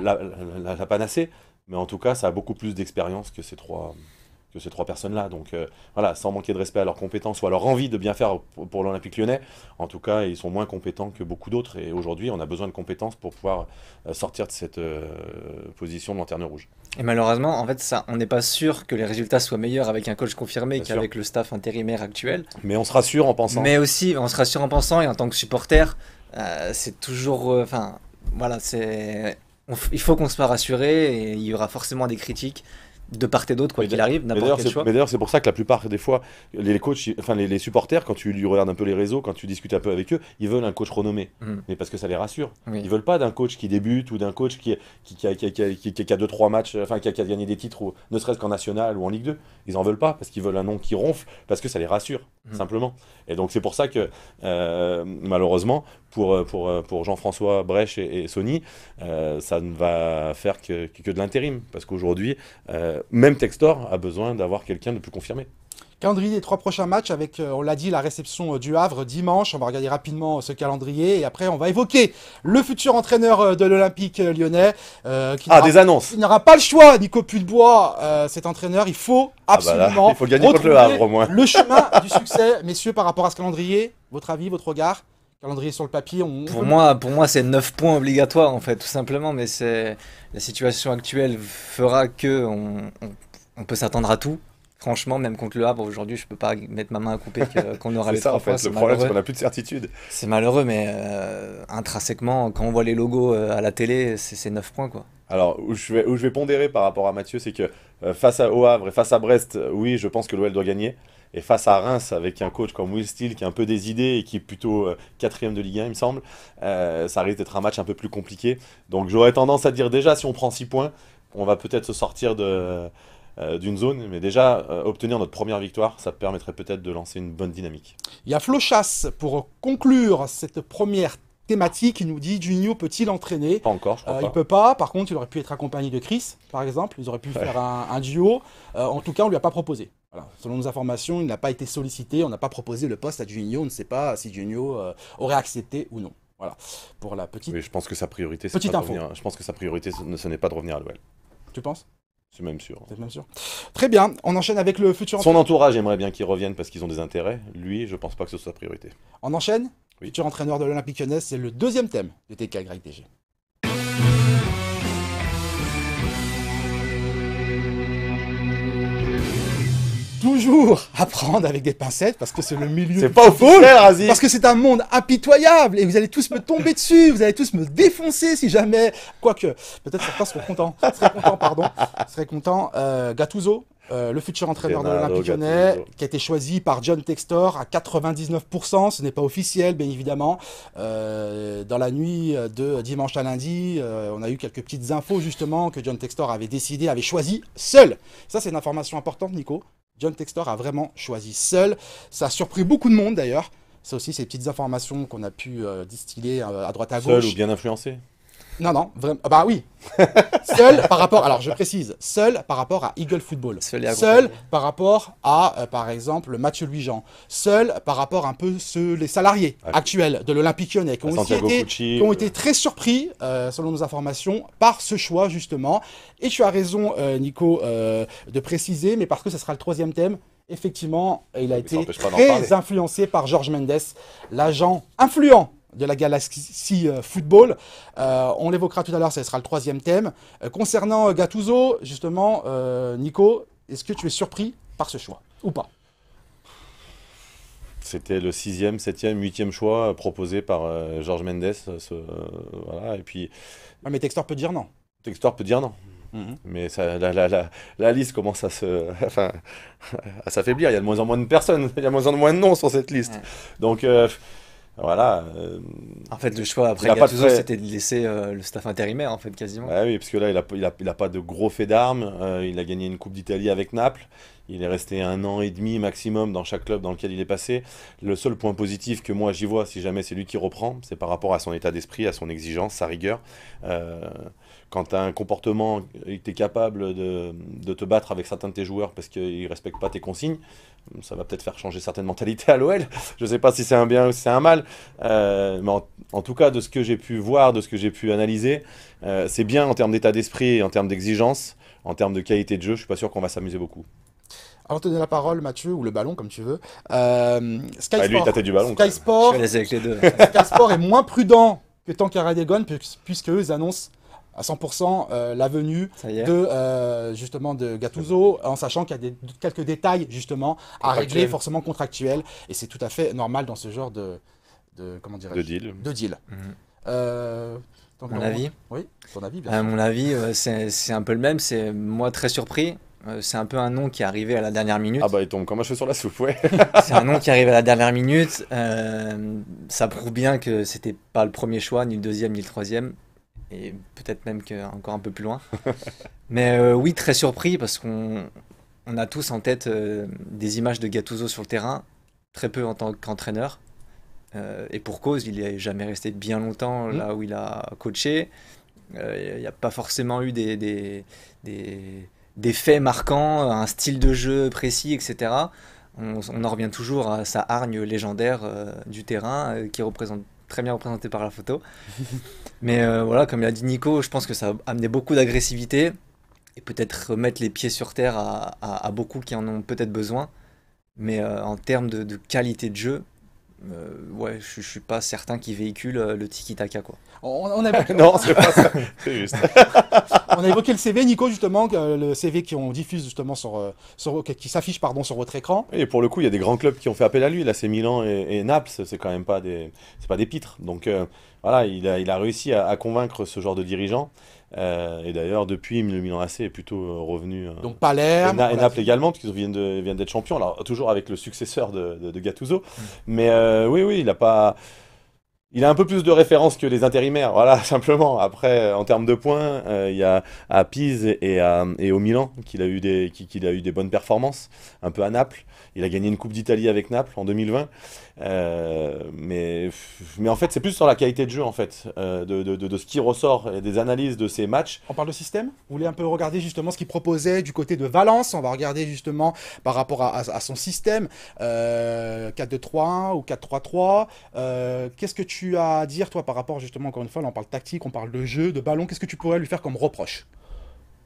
la, panacée, mais en tout cas, ça a beaucoup plus d'expérience que ces trois que ces trois personnes-là. Donc euh, voilà, sans manquer de respect à leurs compétences ou à leur envie de bien faire pour l'Olympique lyonnais, en tout cas, ils sont moins compétents que beaucoup d'autres. Et aujourd'hui, on a besoin de compétences pour pouvoir euh, sortir de cette euh, position de lanterne rouge. Et malheureusement, en fait, ça, on n'est pas sûr que les résultats soient meilleurs avec un coach confirmé qu'avec le staff intérimaire actuel. Mais on se rassure en pensant. Mais aussi, on se rassure en pensant, et en tant que supporter, c'est toujours. Enfin, voilà, c'est il faut qu'on se soit rassuré et il y aura forcément des critiques de part et d'autre, quoi qu'il arrive, n'importe quel choix. Mais d'ailleurs, c'est pour ça que la plupart des fois, les coachs, enfin les, supporters, quand tu regardes un peu les réseaux, quand tu discutes un peu avec eux, ils veulent un coach renommé, mm. mais parce que ça les rassure. Ils Ils veulent pas d'un coach qui débute ou d'un coach qui, qui, qui, a, qui, a, deux, trois matchs, euh, enfin qui a, gagné des titres, ne serait-ce qu'en national ou en Ligue 2. Ils en veulent pas parce qu'ils veulent un nom qui ronfle, parce que ça les rassure. Mm. Simplement. Et donc c'est pour ça que euh, malheureusement pour, euh, euh, pour, Jean-François Brèche et, Sony, ça ne va faire que, de l'intérim. Parce qu'aujourd'hui, même Textor a besoin d'avoir quelqu'un de plus confirmé. Calendrier des trois prochains matchs avec, euh, on l'a dit, la réception euh, du Havre dimanche. On va regarder rapidement euh, ce calendrier et après on va évoquer le futur entraîneur de l'Olympique lyonnais. qui ah, des annonces. Il n'aura pas le choix, Nico Pulbois, cet entraîneur. Il faut ah, bah absolument il faut gagner contre le, Havre, au moins. le chemin [LAUGHS] du succès, messieurs, par rapport à ce calendrier. Votre avis, votre regard calendrier sur le papier. Pour moi, pour moi c'est 9 points obligatoires, en fait, tout simplement. Mais c'est la situation actuelle fera que on peut s'attendre à tout franchement, même contre le Havre aujourd'hui, je peux pas mettre ma main à couper qu'on aura [LAUGHS] les ça, en fait, Le problème, c'est qu'on n'a plus de certitude. C'est malheureux, mais euh, intrinsèquement, quand on voit les logos euh, à la télé, c'est 9 points. quoi. Alors, où je vais, pondérer par rapport à Mathieu, c'est que euh, face à, au Havre et face à Brest, oui, je pense que l'OL doit gagner. Et face à Reims, avec un coach comme Will Steele qui a un peu des idées et qui est plutôt quatrième de Ligue 1, il me semble, ça risque d'être un match un peu plus compliqué. Donc j'aurais tendance à dire déjà, si on prend 6 points, on va peut-être se sortir de, euh, d'une zone. Mais déjà, euh, obtenir notre première victoire, ça permettrait peut-être de lancer une bonne dynamique. Il y a Flo pour conclure cette première thématique. Il nous dit Junio peut-il entraîner Pas encore, je crois. Euh, pas. Il peut pas. Par contre, il aurait pu être accompagné de Chris, par exemple. Ils auraient pu faire un, duo. en tout cas, on lui a pas proposé. Selon nos informations, il n'a pas été sollicité. On n'a pas proposé le poste à Junio, On ne sait pas si Junio aurait accepté ou non. Voilà. Pour la petite. je pense que sa priorité, Je pense que sa priorité, ce n'est pas de revenir à l'OL. Tu penses c'est même sûr. même sûr. Très bien, on enchaîne avec le futur Son entourage aimerait bien qu'il revienne parce qu'ils ont des intérêts. Lui, je pense pas que ce soit sa priorité. On enchaîne oui. Futur entraîneur de l'Olympique Lyonnais, c'est le deuxième thème de TK toujours à [LAUGHS] prendre avec des pincettes parce que c'est le milieu. C'est pas faux, Parce que c'est un monde impitoyable et vous allez tous me tomber dessus, vous allez tous me défoncer si jamais. Quoique, peut-être certains seront contents. Très content, pardon. Très content. Euh, Gattuso, euh, le futur entraîneur de l'Olympique Lyonnais, qui a été choisi par John Textor à 99%, ce n'est pas officiel bien évidemment. Euh, dans la nuit de dimanche à lundi, euh, on a eu quelques petites infos justement que John Textor avait décidé, avait choisi seul. Ça c'est une information importante Nico, John Textor a vraiment choisi seul. Ça a surpris beaucoup de monde d'ailleurs. Ça aussi, ces petites informations qu'on a pu euh, distiller euh, à droite à gauche. Seul ou bien influencé non, non, ah Bah oui [LAUGHS] Seul par rapport, alors je précise, seul par rapport à Eagle Football. Seul, par rapport à, euh, par exemple, Mathieu Louis-Jean. Seul par rapport un peu ceux, les salariés actuels de l'Olympique lyonnais qui ont, euh. été, très surpris, euh, selon nos informations, par ce choix justement. Et tu as raison, Nico, de préciser, mais parce que ce sera le troisième thème effectivement, il a été très influencé par Georges Mendes, l'agent influent de la galaxie euh, football. Euh, on l'évoquera tout à l'heure, ce sera le troisième thème. Euh, concernant Gattuso, justement, Nico, est-ce que tu es surpris par ce choix ou pas c'était le sixième, septième, huitième choix proposé par Georges Mendes. Ce, voilà, et puis. mais Textor peut dire non. Textor peut dire non. Mhm. Mais ça, la, liste commence à se, [LAUGHS] enfin, à s'affaiblir. Il y a de moins en moins de personnes, [LAUGHS] il y a de moins en moins de noms sur cette liste. Donc, voilà. Euh, en fait, le choix après Gattuso, c'était de laisser euh, le staff intérimaire, en fait, quasiment. oui, parce que là, il n'a pas de gros fait d'armes. Euh, il a gagné une Coupe d'Italie avec Naples. Il est resté un an et demi maximum dans chaque club dans lequel il est passé. Le seul point positif que moi j'y vois, si jamais c'est lui qui reprend, c'est par rapport à son état d'esprit, à son exigence, sa rigueur quand tu as un comportement et tu es capable de, de, te battre avec certains de tes joueurs parce qu'ils ne respectent pas tes consignes, ça va peut-être faire changer certaines mentalités à l'OL. Je ne sais pas si c'est un bien ou si c'est un mal. Euh, mais en, tout cas, de ce que j'ai pu voir, de ce que j'ai pu analyser, euh, c'est bien en termes d'état d'esprit, en termes d'exigence, en termes de qualité de jeu. Je ne suis pas sûr qu'on va s'amuser beaucoup. Alors, te donne la parole, Mathieu, ou le ballon, comme tu veux. Euh, Sky bah, Sport, Sky Sport, est moins prudent que Tankara Degon, puisque eux, annoncent à 100% euh, la venue de, euh, justement de Gattuso, en sachant qu'il y a des, quelques détails justement à régler, forcément contractuels, et c'est tout à fait normal dans ce genre de, de comment de deal. De deal. Mhm. Euh, mon avis Oui, avis, Mon avis, c'est un peu le même, c'est moi très surpris, c'est un peu un nom qui est arrivé à la dernière minute. Ah bah il tombe comme un cheveu sur la soupe, ouais. [LAUGHS] c'est un nom qui arrive à la dernière minute. ça prouve bien que c'était pas le premier choix, ni le deuxième, ni le troisième et peut-être même que encore un peu plus loin. [LAUGHS] Mais euh, oui, très surpris parce qu'on on a tous en tête euh, des images de Gattuso sur le terrain, très peu en tant qu'entraîneur. Euh, et pour cause, il n'est jamais resté bien longtemps mmh. là où il a coaché. Il n'y a pas forcément eu des, des, faits marquants, un style de jeu précis, etc. On, on en revient toujours à sa hargne légendaire du terrain qui représente très bien représenté par la photo. [LAUGHS] Mais euh, voilà, comme l'a dit Nico, je pense que ça a amené beaucoup d'agressivité et peut-être remettre les pieds sur terre à, beaucoup qui en ont peut-être besoin. Mais euh, en termes de, qualité de jeu, euh, ouais, je, je, suis pas certain qu'il véhicule euh, le tiki-taka quoi. On, on a évoqué... [LAUGHS] pas ça. [LAUGHS] C'est juste. [LAUGHS] on a évoqué le CV, Nico justement, euh, le CV diffuse justement sur, qui s'affiche pardon sur votre écran. Et pour le coup, il y a des grands clubs qui ont fait appel à lui. Là, c'est Milan et, et Naples. C'est quand même pas des, c'est pas des pitres. Donc voilà, il a, il a réussi à, à convaincre ce genre de dirigeant. Euh, et d'ailleurs, depuis, le Milan AC est plutôt euh, revenu. Euh, Donc Palerme. Et, Naples également, parce qu'ils viennent d'être champions. Alors, toujours avec le successeur de, de, Gattuso. Mm. Mais oui, oui, il a pas. Il a un peu plus de références que les intérimaires, voilà, [LAUGHS] simplement. Après, en termes de points, il y a à Pise et, et au Milan qu'il a, eu des, qu'il a eu des bonnes performances, un peu à Naples. Il a gagné une Coupe d'Italie avec Naples en 2020. Euh, mais, mais en fait, c'est plus sur la qualité de jeu, en fait, euh, de, de, de, ce qui ressort, et des analyses de ces matchs. On parle de système Vous voulez un peu regarder justement ce qu'il proposait du côté de Valence On va regarder justement par rapport à, à, son système 4-2-3-1 euh, ou 4-3-3. Qu'est-ce que tu as à dire, toi, par rapport justement, encore une fois, là, on parle tactique, on parle de jeu, de ballon. Qu'est-ce que tu pourrais lui faire comme reproche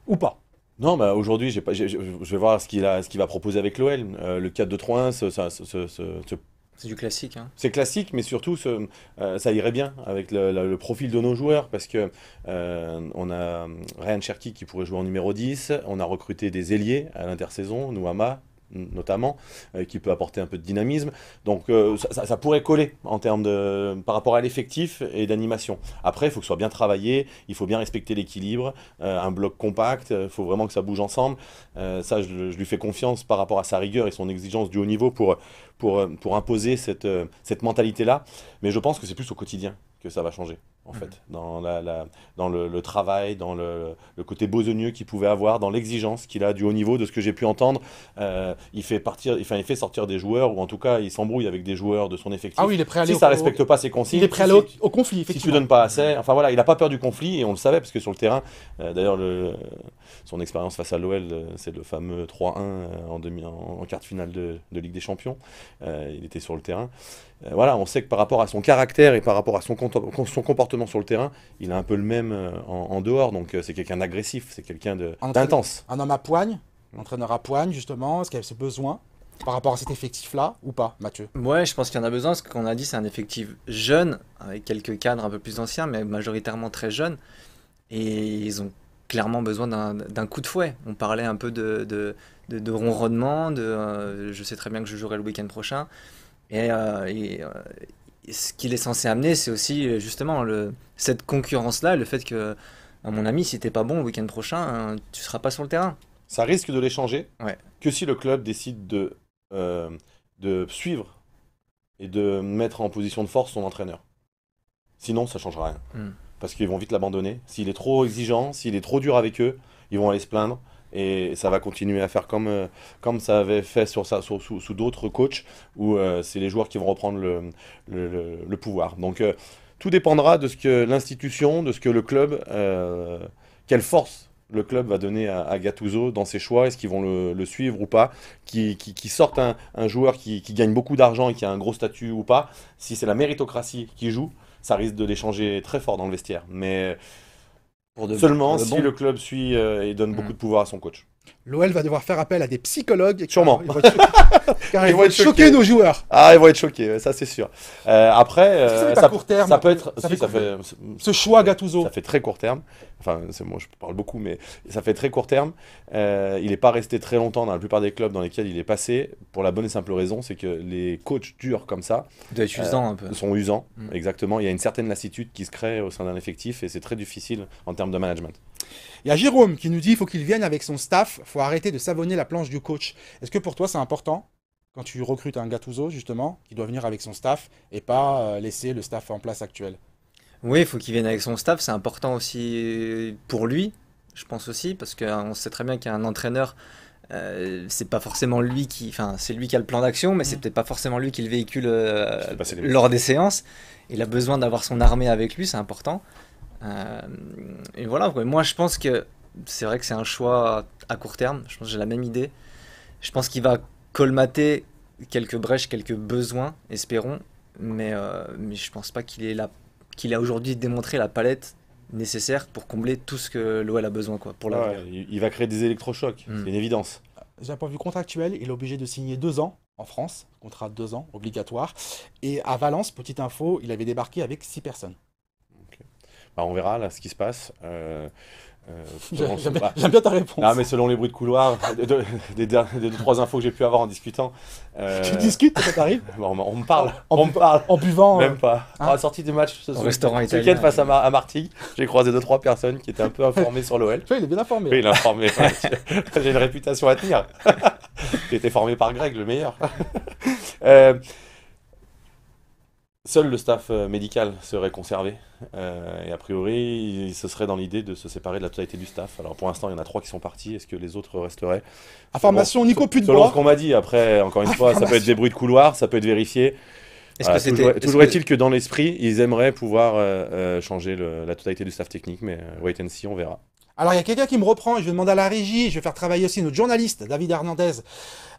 Ou pas non, mais bah, aujourd'hui, je vais voir ce qu'il qu'il va proposer avec l'OL. le 4-2-3-1 ça c'est du classique. Hein. C'est classique, mais surtout, euh, ça irait bien avec le, profil de nos joueurs, parce que euh, on a Ryan Cherky qui pourrait jouer en numéro 10, on a recruté des ailiers à l'intersaison, Nouama, notamment, euh, qui peut apporter un peu de dynamisme. Donc euh, ça, pourrait coller en termes de, par rapport à l'effectif et d'animation. Après, il faut que ce soit bien travaillé, il faut bien respecter l'équilibre, euh, un bloc compact, il faut vraiment que ça bouge ensemble. ça, je, lui fais confiance par rapport à sa rigueur et son exigence du haut niveau pour, pour, pour imposer cette mentalité-là. Mais je pense que c'est plus au quotidien que ça va changer en mhm. fait, dans, la, la, dans le, travail, dans le, côté bosogneux qu'il pouvait avoir, dans l'exigence qu'il a du haut niveau, de ce que j'ai pu entendre. Euh, il, fait partir, enfin, il fait sortir des joueurs, ou en tout cas, il s'embrouille avec des joueurs de son effectif. Ah oui, il est prêt à aller si au, ça respecte pas ses consignes. Il est prêt à aller au, conflit, Si tu donnes pas assez, enfin voilà, il n'a pas peur du conflit, et on le savait, parce que sur le terrain, euh, d'ailleurs, son expérience face à l'OL, euh, c'est le fameux 3-1 en, demi, quart de finale de, Ligue des Champions. il était sur le terrain. Euh, voilà, on sait que par rapport à son caractère et par rapport à son, comportement sur le terrain, il a un peu le même euh, en, dehors. Donc euh, c'est quelqu'un d'agressif, c'est quelqu'un d'intense. Un homme à poigne, entraîneur à poigne justement, est-ce qu'il a ses besoin par rapport à cet effectif-là ou pas, Mathieu Oui, je pense qu'il y en a besoin. Ce qu'on a dit, c'est un effectif jeune, avec quelques cadres un peu plus anciens, mais majoritairement très jeunes. Et ils ont clairement besoin d'un coup de fouet. On parlait un peu de, de, de, ronronnement, de je sais très bien que je jouerai le week-end prochain. Et, euh, euh, ce qu'il est censé amener, c'est aussi euh, justement cette concurrence-là, le fait que, mon ami, si t'es pas bon le week-end prochain, tu tu seras pas sur le terrain. Ça risque de les changer. Que si le club décide de, suivre et de mettre en position de force son entraîneur. Sinon, ça changera rien. Hmm. Parce qu'ils vont vite l'abandonner. S'il est trop exigeant, s'il est trop dur avec eux, ils vont aller se plaindre et ça va continuer à faire comme, euh, comme ça avait fait sur, sous, sous d'autres coachs où euh, c'est les joueurs qui vont reprendre le, le, pouvoir. Donc euh, tout dépendra de ce que l'institution, de ce que le club, quelle force le club va donner à, Gattuso dans ses choix, est-ce qu'ils vont le, suivre ou pas, qui, qui, qui sortent un, un, joueur qui, qui gagne beaucoup d'argent et qui a un gros statut ou pas, si c'est la méritocratie qui joue, ça risque de l'échanger très fort dans le vestiaire. Mais Seulement si le club suit euh, et donne mm. beaucoup de pouvoir à son coach. L'OL va devoir faire appel à des psychologues. Sûrement. Car, ils vont être, [LAUGHS] choqués. nos joueurs. Ah, ils vont être choqués, ça c'est sûr. Euh, après, ça, euh, ça peut être. fait ce choix gatuzo Ça fait très court terme. Enfin, moi je parle beaucoup, mais ça fait très court terme. Euh, il n'est pas resté très longtemps dans la plupart des clubs dans lesquels il est passé, pour la bonne et simple raison, c'est que les coachs durs comme ça. Sont usants, mm. exactement. Il y a une certaine lassitude qui se crée au sein d'un effectif et c'est très difficile en termes de management. Il y a Jérôme qui nous dit qu'il faut qu'il vienne avec son staff, faut arrêter de savonner la planche du coach. Est-ce que pour toi c'est important quand tu recrutes un Gattuso justement, qui doit venir avec son staff et pas euh, laisser le staff en place actuel Oui, il faut qu'il vienne avec son staff, c'est important aussi pour lui, je pense aussi, parce qu'on hein, sait très bien qu'un entraîneur, euh, c'est pas forcément lui qui, enfin c'est lui qui a le plan d'action, mais c'est mm. peut-être pas forcément lui qui le véhicule euh, lors des séances. Il a besoin d'avoir son armée avec lui, c'est important. Euh, et voilà, moi je pense que c'est vrai que c'est un choix à court terme, je pense que j'ai la même idée. Je pense qu'il va colmater quelques brèches, quelques besoins, espérons, mais, euh, mais je pense pas qu'il ait, a aujourd'hui démontré la palette nécessaire pour combler tout ce que l'OL a besoin quoi, pour Il va créer des électrochocs, hmm. c'est une évidence. D'un point de vue contractuel, il est obligé de signer deux ans en France, contrat de deux ans obligatoire. Et à Valence, petite info, il avait débarqué avec six personnes. Bah, on verra là ce qui se passe. Euh, euh, j'aime bien, ta réponse. Non, mais selon les bruits de couloir, des, trois infos que j'ai pu avoir en discutant. Euh, tu discutes quand t'arrives On me parle. En, on me parle. En buvant. Même pas. à hein la sortie du match ce, ce week-end face à, Martigues, j'ai croisé deux, trois personnes qui étaient un peu informées sur l'OL. Tu il est bien informé. Oui, il est informé. [LAUGHS] j'ai une réputation à tenir. [LAUGHS] j'ai été formé par Greg, le meilleur. [LAUGHS] Seul le staff euh, médical serait conservé. Euh, et a priori, ce serait dans l'idée de se séparer de la totalité du staff. Alors pour l'instant, il y en a trois qui sont partis. Est-ce que les autres resteraient Information selon, Nico Pudebois. Selon ce qu'on m'a dit. Après, encore une fois, ça peut être des bruits de couloir, ça peut être vérifié. Est-ce toujours, est toujours est-il que... dans l'esprit, ils aimeraient pouvoir euh, changer la totalité du staff technique, mais wait and see, on verra. Alors il y a quelqu'un qui me reprend, et je vais demander à la régie, je vais faire travailler aussi notre journaliste, David Hernandez,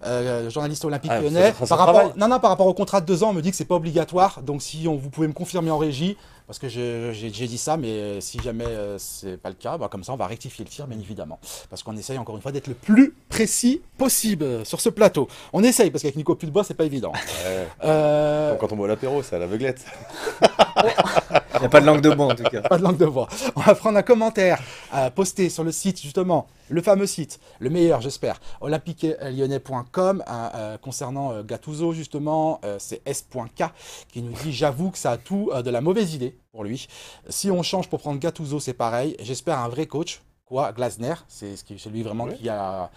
euh, journaliste olympique ah, lyonnais. non, non, par rapport au contrat de deux ans, on me dit que c'est pas obligatoire, donc si on, vous pouvez me confirmer en régie, parce que j'ai dit ça, mais euh, si jamais euh, c'est pas le cas, bah, comme ça on va rectifier le tir, bien évidemment. Parce qu'on essaye encore une fois d'être le plus précis possible sur ce plateau. On essaye, parce qu'avec Nico bois, c'est pas évident. Quand on boit l'apéro, c'est à l'aveuglette. [LAUGHS] Il n'y a pas de langue de bois en tout cas. Pas de langue de bois. On va prendre un commentaire à sur le site justement, le fameux site, le meilleur j'espère, olympique-lyonnais.com euh, euh, concernant euh, Gattuso justement, c'est S.K qui nous dit j'avoue que ça a tout de la mauvaise idée pour lui. Si on change pour prendre Gattuso c'est pareil, j'espère un vrai coach Glasner, c'est celui vraiment qui a,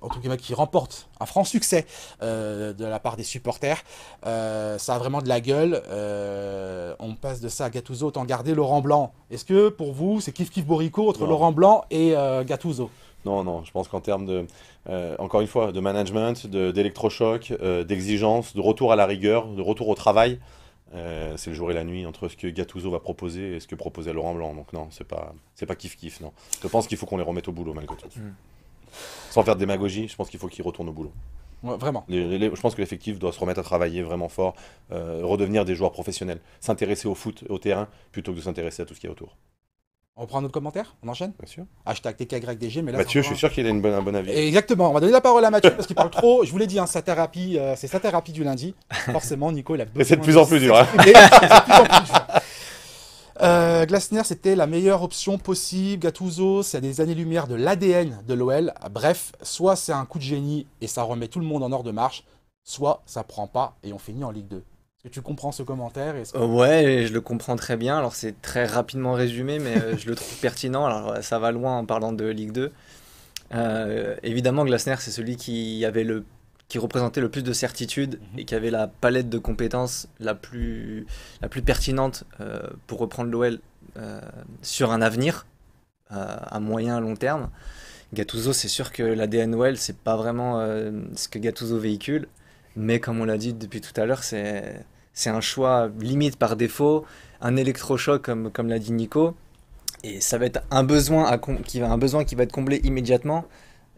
en tout cas, qui remporte un franc succès euh, de la part des supporters. Euh, ça a vraiment de la gueule. Euh, on passe de ça à Gattuso, autant garder Laurent Blanc. Est-ce que pour vous, c'est kiff kiff Borico entre Laurent Blanc et Gattuso non, non, je pense qu'en termes de, encore une fois, de management, d'électrochoc, d'exigence, de retour à la rigueur, de retour au travail, euh, c'est le jour et la nuit entre ce que Gattuso va proposer et ce que proposait Laurent Blanc. Donc non, c'est pas, c'est pas kiff kiff. Non, je pense qu'il faut qu'on les remette au boulot malgré tout. Mm. Sans faire de démagogie, je pense qu'il faut qu'ils retournent au boulot. vraiment. je pense que l'effectif doit se remettre à travailler vraiment fort, euh, redevenir des joueurs professionnels, s'intéresser au foot, au terrain, plutôt que de s'intéresser à tout ce qui est autour. On prend un autre commentaire On enchaîne Bien sûr. Hashtag TKYDG. Mais là, Mathieu, je suis sûr qu'il a une bonne, un bon avis. Exactement. On va donner la parole à Mathieu parce qu'il parle trop. Je vous l'ai dit, hein, sa thérapie, euh, c'est sa thérapie du lundi. Forcément, Nico, il a besoin. Hein. C'est de plus en plus dur. c'est de plus en plus Glasner, c'était la meilleure option possible. Gattuso, c'est à des années-lumière de l'ADN de l'OL. Bref, soit c'est un coup de génie et ça remet tout le monde en ordre de marche, soit ça prend pas et on finit en Ligue 2 tu comprends ce commentaire -ce euh, Ouais, je le comprends très bien. Alors c'est très rapidement résumé, mais euh, je le trouve [LAUGHS] pertinent. Alors euh, ça va loin en parlant de Ligue 2. évidemment, Glasner, c'est celui qui avait le qui représentait le plus de certitude mhm. et qui avait la palette de compétences la plus, la plus pertinente pour reprendre l'OL sur un avenir à moyen à long terme. Gattuso, c'est sûr que l'ADN OL, c'est pas vraiment ce que Gattuso véhicule. Mais comme on l'a dit depuis tout à l'heure, c'est un choix limite par défaut, un électrochoc comme, comme l'a dit Nico. Et ça va être un besoin, à qui, un besoin qui va être comblé immédiatement.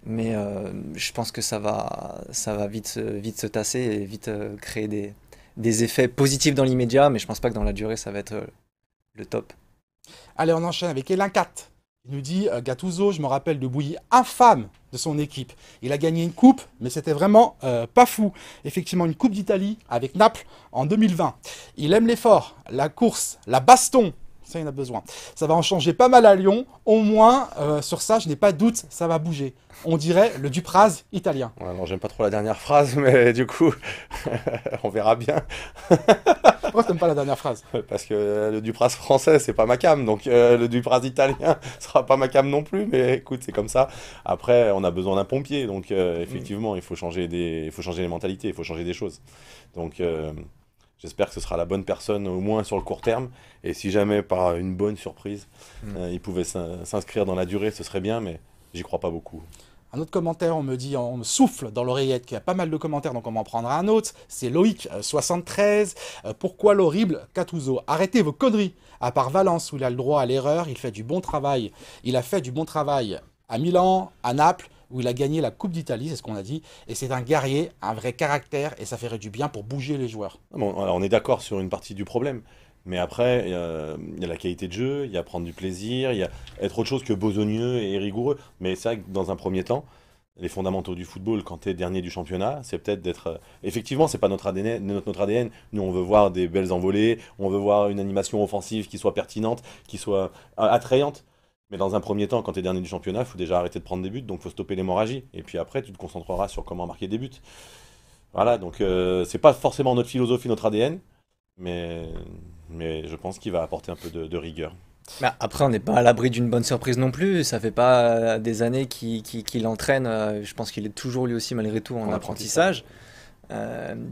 Mais euh, je pense que ça va, ça va vite, vite se tasser et vite euh, créer des, des, effets positifs dans l'immédiat. Mais je pense pas que dans la durée, ça va être euh, le top. Allez, on enchaîne avec elin 4. Il nous dit, euh, Gattuso, je me rappelle de bouillie infâme de son équipe. Il a gagné une coupe, mais c'était vraiment euh, pas fou. Effectivement, une coupe d'Italie avec Naples en 2020. Il aime l'effort, la course, la baston, ça, il en a besoin. Ça va en changer pas mal à Lyon. Au moins, euh, sur ça, je n'ai pas de doute, ça va bouger. On dirait le Dupraz italien. Ouais, non, j'aime pas trop la dernière phrase, mais [LAUGHS] du coup, [LAUGHS] on verra bien. [LAUGHS] Pourquoi t'aimes pas la dernière phrase Parce que euh, le Dupraz français, c'est pas ma cam, donc euh, le Dupraz italien sera pas ma cam non plus, mais écoute, c'est comme ça. Après, on a besoin d'un pompier, donc effectivement, il, faut changer des... il faut changer les mentalités, il faut changer des choses. Donc... J'espère que ce sera la bonne personne, au moins sur le court terme. Et si jamais, par une bonne surprise, hmm. euh, il pouvait s'inscrire dans la durée, ce serait bien, mais j'y crois pas beaucoup. Un autre commentaire, on me dit, on souffle dans l'oreillette qu'il y a pas mal de commentaires, donc on m'en prendra un autre. C'est Loïc73. Euh, euh, pourquoi l'horrible Catouzo Arrêtez vos conneries À part Valence, où il a le droit à l'erreur, il fait du bon travail. Il a fait du bon travail à Milan, à Naples, où il a gagné la Coupe d'Italie, c'est ce qu'on a dit. Et c'est un guerrier, un vrai caractère, et ça ferait du bien pour bouger les joueurs. Ah bon, on est d'accord sur une partie du problème. Mais après, il y a la qualité de jeu, il y a prendre du plaisir, il y a être autre chose que besogneux et rigoureux. Mais ça, dans un premier temps, les fondamentaux du football quand tu es dernier du championnat, c'est peut-être d'être. Effectivement, euh, effectivement, c'est pas notre ADN, notre, notre, ADN. Nous, on veut voir des belles envolées, on veut voir une animation offensive qui soit pertinente, qui soit euh, attrayante. Mais dans un premier temps, quand tu es dernier du championnat, il faut déjà arrêter de prendre des buts, donc il faut stopper l'hémorragie. Et puis après, tu te concentreras sur comment marquer des buts. Voilà, donc ce euh, c'est pas forcément notre philosophie, notre ADN, mais, mais je pense qu'il va apporter un peu de, rigueur. Bah, après, on n'est pas à l'abri d'une bonne surprise non plus. Ça fait pas euh, des années qu'il l'entraîne. Euh, je pense qu'il est toujours lui aussi, malgré tout, en, apprentissage.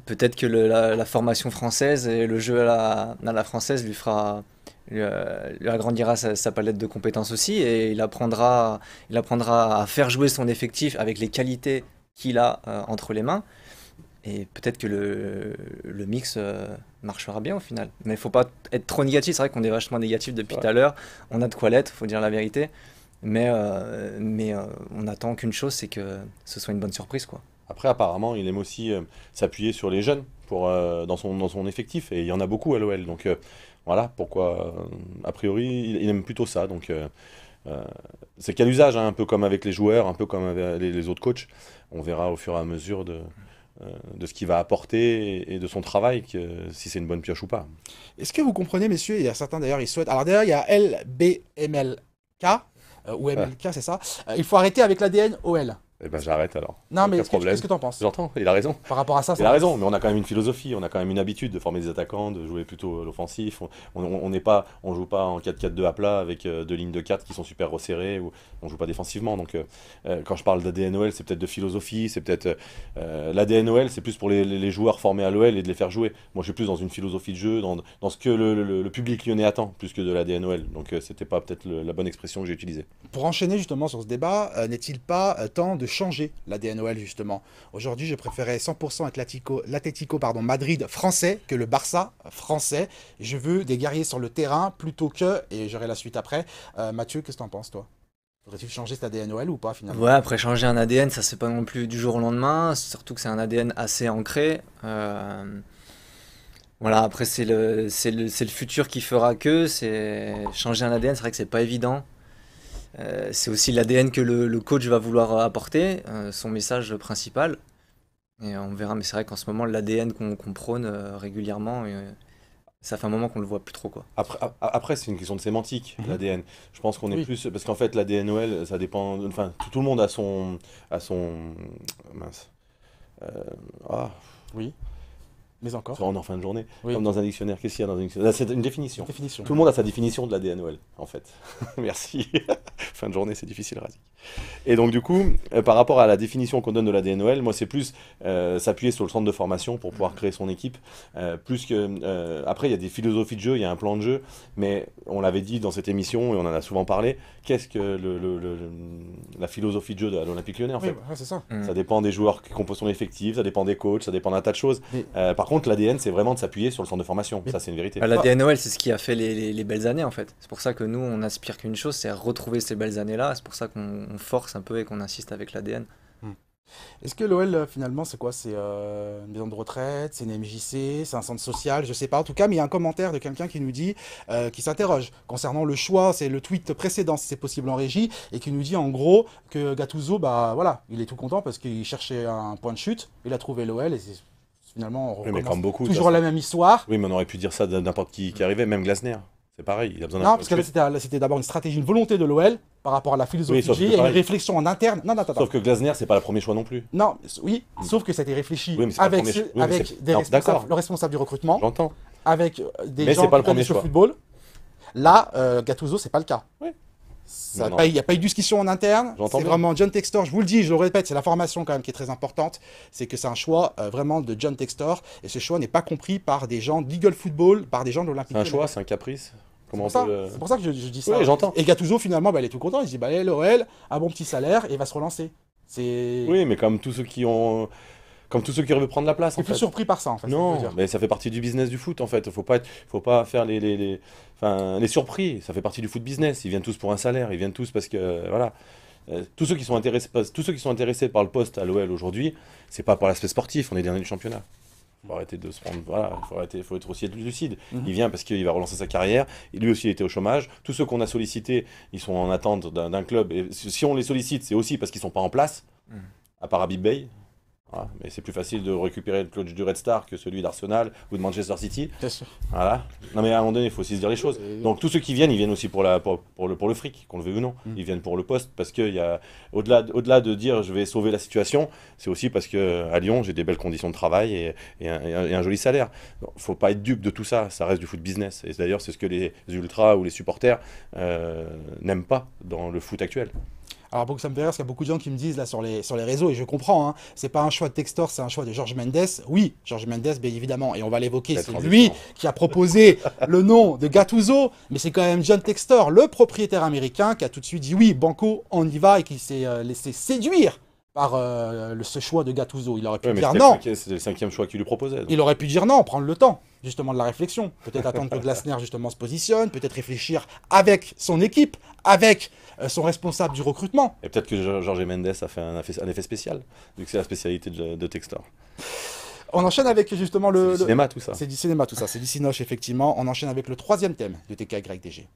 Peut-être que la, formation française et le jeu à à la française lui fera, euh, il agrandira sa, palette de compétences aussi et il apprendra, il apprendra à faire jouer son effectif avec les qualités qu'il a euh, entre les mains. Et peut-être que le, mix euh, marchera bien au final. Mais il faut pas être trop négatif. C'est vrai qu'on est vachement négatif depuis tout à l'heure. On a de quoi l'être, faut dire la vérité. Mais, mais on attend qu'une chose, c'est que ce soit une bonne surprise. quoi. Après, apparemment, il aime aussi s'appuyer sur les jeunes pour, dans, son, dans son effectif. Et il y en a beaucoup à l'OL. Donc voilà pourquoi, euh, a priori, il, aime plutôt ça. Donc, euh, euh, c'est qu'à l'usage, hein, un peu comme avec les joueurs, un peu comme avec les, autres coachs. On verra au fur et à mesure de, de ce qu'il va apporter et, de son travail, si c'est une bonne pioche ou pas. Est-ce que vous comprenez, messieurs, il y a certains d'ailleurs, ils souhaitent... Alors d'ailleurs, il y a LBMLK, K ou MLK, c'est ça. il faut arrêter avec l'ADN OL. Eh ben j'arrête alors. Non mais qu'est-ce que, tu en t'en penses J'entends, il a raison. Par rapport à ça, ça il a raison, mais on a quand même une philosophie, on a quand même une habitude de former des attaquants, de jouer plutôt euh, l'offensif. On n'est pas, on joue pas en 4-4-2 à plat avec euh, deux lignes de 4 qui sont super resserrées ou on joue pas défensivement. Donc euh, quand je parle d'ADNOL, c'est peut-être de philosophie, c'est peut-être l'ADNOL, c'est plus pour les, joueurs formés à l'OL et de les faire jouer. Moi je suis plus dans une philosophie de jeu, dans, dans ce que le, public lyonnais attend, plus que de l'ADNOL. Donc c'était pas peut-être la bonne expression que j'ai utilisée. Pour enchaîner justement sur ce débat, n'est-il pas temps de changer l'ADNOL justement. Aujourd'hui, je préférais 100% être l'Atletico pardon, Madrid français que le Barça français. Je veux des guerriers sur le terrain plutôt que, et j'aurai la suite après. Euh, Mathieu, qu'est-ce que t'en penses toi Faudrait-il changer cet ADNOL ou pas finalement Ouais, après changer un ADN, ça c'est pas non plus du jour au lendemain, surtout que c'est un ADN assez ancré. Euh, voilà, après c'est le, le, le, futur qui fera que, c'est changer un ADN, c'est vrai que c'est pas évident. Euh, c'est aussi l'ADN que le, coach va vouloir apporter, euh, son message principal. Et on verra, mais c'est vrai qu'en ce moment, l'ADN qu'on prône euh, régulièrement, ça fait un moment qu'on le voit plus trop. Quoi. Après, après c'est une question de sémantique, mhm. l'ADN. Je pense qu'on est plus. Parce qu'en fait, l'ADN l'ADNOL, ça dépend. Enfin, tout, le monde a son. A son mince. ah. Oui. Mais encore. on est en fin de journée. Comme dans un dictionnaire. Qu'est-ce qu'il y a dans un dictionnaire C'est une définition. définition. Tout le monde a sa définition de l'ADNOL, en fait. [LAUGHS] Merci. [LAUGHS] fin de journée, c'est difficile, Radic. Et donc, du coup, euh, par rapport à la définition qu'on donne de la l'ADNOL, moi, c'est plus euh, s'appuyer sur le centre de formation pour pouvoir créer son équipe. Euh, plus que. après, il y a des philosophies de jeu, il y a un plan de jeu. Mais on l'avait dit dans cette émission et on en a souvent parlé. Qu'est-ce que le, la philosophie de jeu de l'Olympique lyonnais, en fait c'est ça. Mm. Ça dépend des joueurs qui composent son effectif, ça dépend des coachs, ça dépend d'un tas de choses. Mais contre, l'ADN, c'est vraiment de s'appuyer sur le centre de formation. ça, c'est une vérité. Ah, L'ADN OL, c'est ce qui a fait les, belles années, en fait. C'est pour ça que nous, on aspire qu'une chose, c'est à retrouver ces belles années-là. C'est pour ça qu'on force un peu et qu'on insiste avec l'ADN. Hmm. Est-ce que l'OL, euh, finalement, c'est quoi C'est euh, une maison de retraite C'est une MJC C'est un centre social Je sais pas. En tout cas, mais il y a un commentaire de quelqu'un qui nous dit, euh, qui s'interroge concernant le choix. C'est le tweet précédent, si c'est possible en régie, et qui nous dit en gros que Gattuso, bah voilà, il est tout content parce qu'il cherchait un point de chute. Il a trouvé l'OL et finalement, on toujours la même histoire. Oui, mais on aurait pu dire ça de n'importe qui qui arrivait, même Glasner. C'est pareil, il a besoin d'un. Non, parce que c'était d'abord une stratégie, une volonté de l'OL par rapport à la philosophie et une réflexion en interne. Non, non, attends, Sauf que Glasner, c'est pas le premier choix non plus. Non, oui, hmm. sauf que ça a été réfléchi avec, avec le responsable du recrutement. J'entends. Avec euh, des gens pas qui le premier football. Là, euh, Gattuso, c'est pas le cas. Oui. Il n'y a pas eu de discussion en interne. C'est vraiment John Textor, je vous le dis, je le répète, c'est la formation quand même qui est très importante. C'est que c'est un choix euh, vraiment de John Textor. Et ce choix n'est pas compris par des gens d'Eagle Football, par des gens de l'Olympique. C'est un choix, c'est un caprice. C'est pour, pour, ça que je, dis ça. j'entends. Et Gattuso, finalement, bah, il est tout content. Il se dit, bah, l'OL, un bon petit salaire, et il va se relancer. Oui, mais comme tous ceux qui ont comme tous ceux qui veulent prendre la place. On plus surpris par ça, en fait. Non, mais ça fait partie du business du foot, en fait. Faut pas être, faut pas faire les, les, les, enfin, les surpris. Ça fait partie du foot business. Ils viennent tous pour un salaire. Ils viennent tous parce que, voilà. Euh, tous ceux qui sont intéressés, tous ceux qui sont intéressés par le poste à l'OL aujourd'hui, c'est pas par l'aspect sportif. On est dernier du championnat. Il Faut arrêter de se prendre. Voilà, faut faut être aussi lucide. Mhm. Il vient parce qu'il va relancer sa carrière. lui aussi, il était au chômage. Tous ceux qu'on a sollicités, ils sont en attente d'un club. Et si on les sollicite, c'est aussi parce qu'ils sont pas en place. Mhm. À part bay. Ah, mais c'est plus facile de récupérer le coach du Red Star que celui d'Arsenal ou de Manchester City. c'est sûr. Voilà. Non, mais à un moment donné, il faut aussi se dire les choses. Euh, Donc, tous ceux qui viennent, ils viennent aussi pour, pour, le, fric, qu'on le veuille ou non. Mm. Ils viennent pour le poste parce qu'il au-delà, de dire je vais sauver la situation, c'est aussi parce qu'à Lyon, j'ai des belles conditions de travail et, un, joli salaire. Il ne faut pas être dupe de tout ça. Ça reste du foot business. Et d'ailleurs, c'est ce que les ultras ou les supporters euh, n'aiment pas dans le foot actuel. Alors ça me fait parce qu'il y a beaucoup de gens qui me disent là sur les, sur les réseaux, et je comprends, hein, c'est pas un choix de Textor, c'est un choix de George Mendes. Oui, George Mendes, bien évidemment, et on va l'évoquer, c'est lui qui a proposé le nom de Gattuso, mais c'est quand même John Textor, le propriétaire américain, qui a tout de suite dit oui, Banco, on y va, et qui s'est euh, laissé séduire par euh, ce choix de Gattuso. Il aurait pu dire non. C'est le cinquième choix qu'il lui proposait. Il aurait pu dire non, prendre le temps justement de la réflexion. Peut-être attendre que Glasner justement se positionne, peut-être réfléchir avec son équipe, avec euh, sont responsables du recrutement. Et peut-être que Jorge Mendes a fait un effet, spécial, vu que c'est la spécialité de, Textor. On enchaîne avec justement le. C'est du cinéma tout ça. C'est du cinéma tout ça, c'est du cinoche effectivement. On enchaîne avec le troisième thème de TKYDG.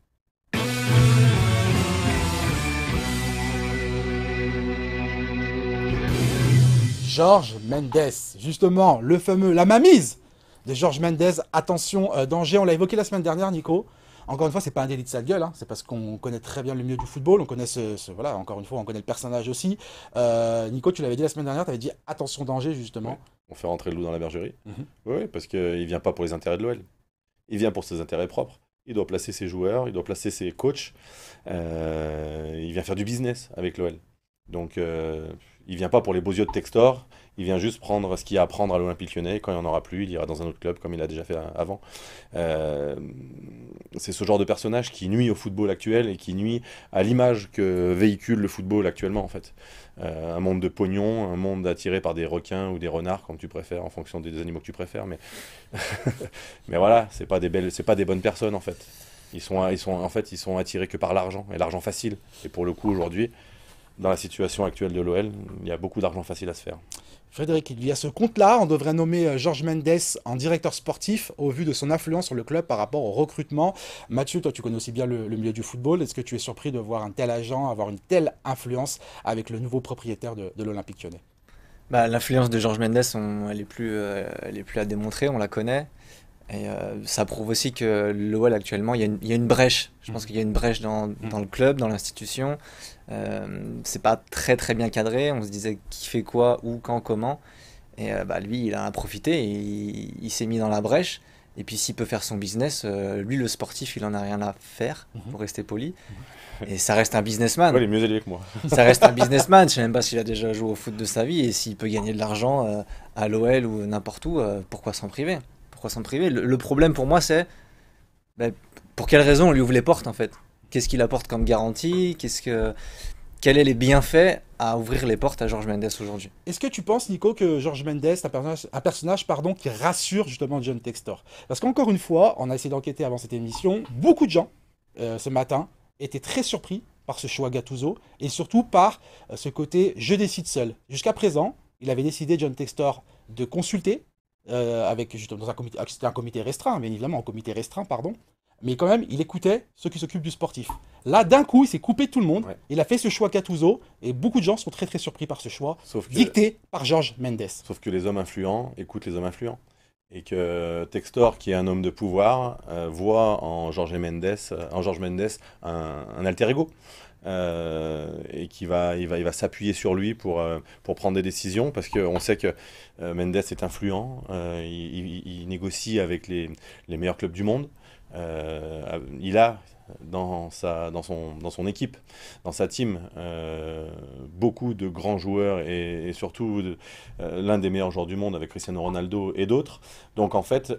Georges Mendes, justement, le fameux, la mamise de Georges Mendes. Attention, euh, danger, on l'a évoqué la semaine dernière, Nico. Encore une fois, c'est pas un délit de sale gueule, hein. c'est parce qu'on connaît très bien le milieu du football, on connaît ce, voilà, encore une fois, on connaît le personnage aussi. Euh, Nico, tu l'avais dit la semaine dernière, tu avais dit attention danger justement. On fait rentrer le loup dans la bergerie. Mm-hmm. Oui, parce qu'il vient pas pour les intérêts de l'OL. Il vient pour ses intérêts propres. Il doit placer ses joueurs, il doit placer ses coachs. Euh, il vient faire du business avec l'OL. Donc, il euh, il vient pas pour les beaux yeux de Textor. Il vient juste prendre ce qu'il y a à prendre à l'Olympique lyonnais. Quand il en aura plus, il ira dans un autre club comme il a déjà fait avant. Euh, c'est ce genre de personnage qui nuit au football actuel et qui nuit à l'image que véhicule le football actuellement en fait. Euh, un monde de pognon, un monde attiré par des requins ou des renards comme tu préfères en fonction des animaux que tu préfères. Mais, [LAUGHS] mais voilà, c'est pas des belles, c'est pas des bonnes personnes en fait. Ils sont, ils sont, en fait, ils sont attirés que par l'argent, et l'argent facile. Et pour le coup, aujourd'hui, dans la situation actuelle de l'OL, il y a beaucoup d'argent facile à se faire. Frédéric, il y a ce compte-là, on devrait nommer Georges euh, Mendes en directeur sportif au vu de son influence sur le club par rapport au recrutement. Mathieu, toi tu connais aussi bien le, milieu du football, est-ce que tu es surpris de voir un tel agent avoir une telle influence avec le nouveau propriétaire de, l'Olympique lyonnais bah, L'influence de Georges Mendes, elle, est euh, elle est plus à démontrer, on la connaît. Et euh, ça prouve aussi que l'OL actuellement, il y, a une, brèche. Je pense mm. qu'il y a une brèche mm. dans, le club, dans l'institution. Euh, c'est pas très très bien cadré. On se disait qui fait quoi, où, quand, comment. Et euh, bah, lui, il a profité. il, s'est mis dans la brèche. Et puis s'il peut faire son business, euh, lui, le sportif, il en a rien à faire, mm-hmm. pour rester poli. Mm-hmm. Et ça reste un businessman. il est mieux élevé que moi. ça reste un businessman. Je sais même pas s'il a déjà joué au foot de sa vie. Et s'il peut gagner de l'argent à l'OL ou n'importe où, pourquoi s'en priver le, problème pour moi, c'est ben, pour quelle raison on lui ouvre les portes en fait Qu'est-ce qu'il apporte comme garantie Qu'est-ce que quels sont les bienfaits à ouvrir les portes à George Mendes aujourd'hui. Est-ce que tu penses, Nico, que George Mendes est un personnage, pardon, qui rassure justement John Textor Parce qu'encore une fois, on a essayé d'enquêter avant cette émission, beaucoup de gens, euh, ce matin, étaient très surpris par ce choix Gattuso et surtout par euh, ce côté « je décide seul ». Jusqu'à présent, il avait décidé, John Textor, de consulter euh, avec justement dans un comité, ah, c'était un comité restreint, bien évidemment, un comité restreint, pardon. Mais quand même, il écoutait ceux qui s'occupent du sportif. Là, d'un coup, il s'est coupé tout le monde. Il a fait ce choix Katuzo, et beaucoup de gens sont très très surpris par ce choix, dicté par Georges Mendes. Sauf que les hommes influents écoutent les hommes influents. Et que euh, Textor, qui est un homme de pouvoir, euh, voit en Georges Mendes, en George Mendes un alter ego. Euh, et qui va, il va, il va s'appuyer sur lui pour, euh, pour prendre des décisions parce qu'on sait que euh, Mendes est influent, il, négocie avec les, les, meilleurs clubs du monde. il a dans, sa, dans, son, dans son équipe, dans sa team, beaucoup de grands joueurs et, surtout l'un des meilleurs joueurs du monde avec Cristiano Ronaldo et d'autres. Donc en fait,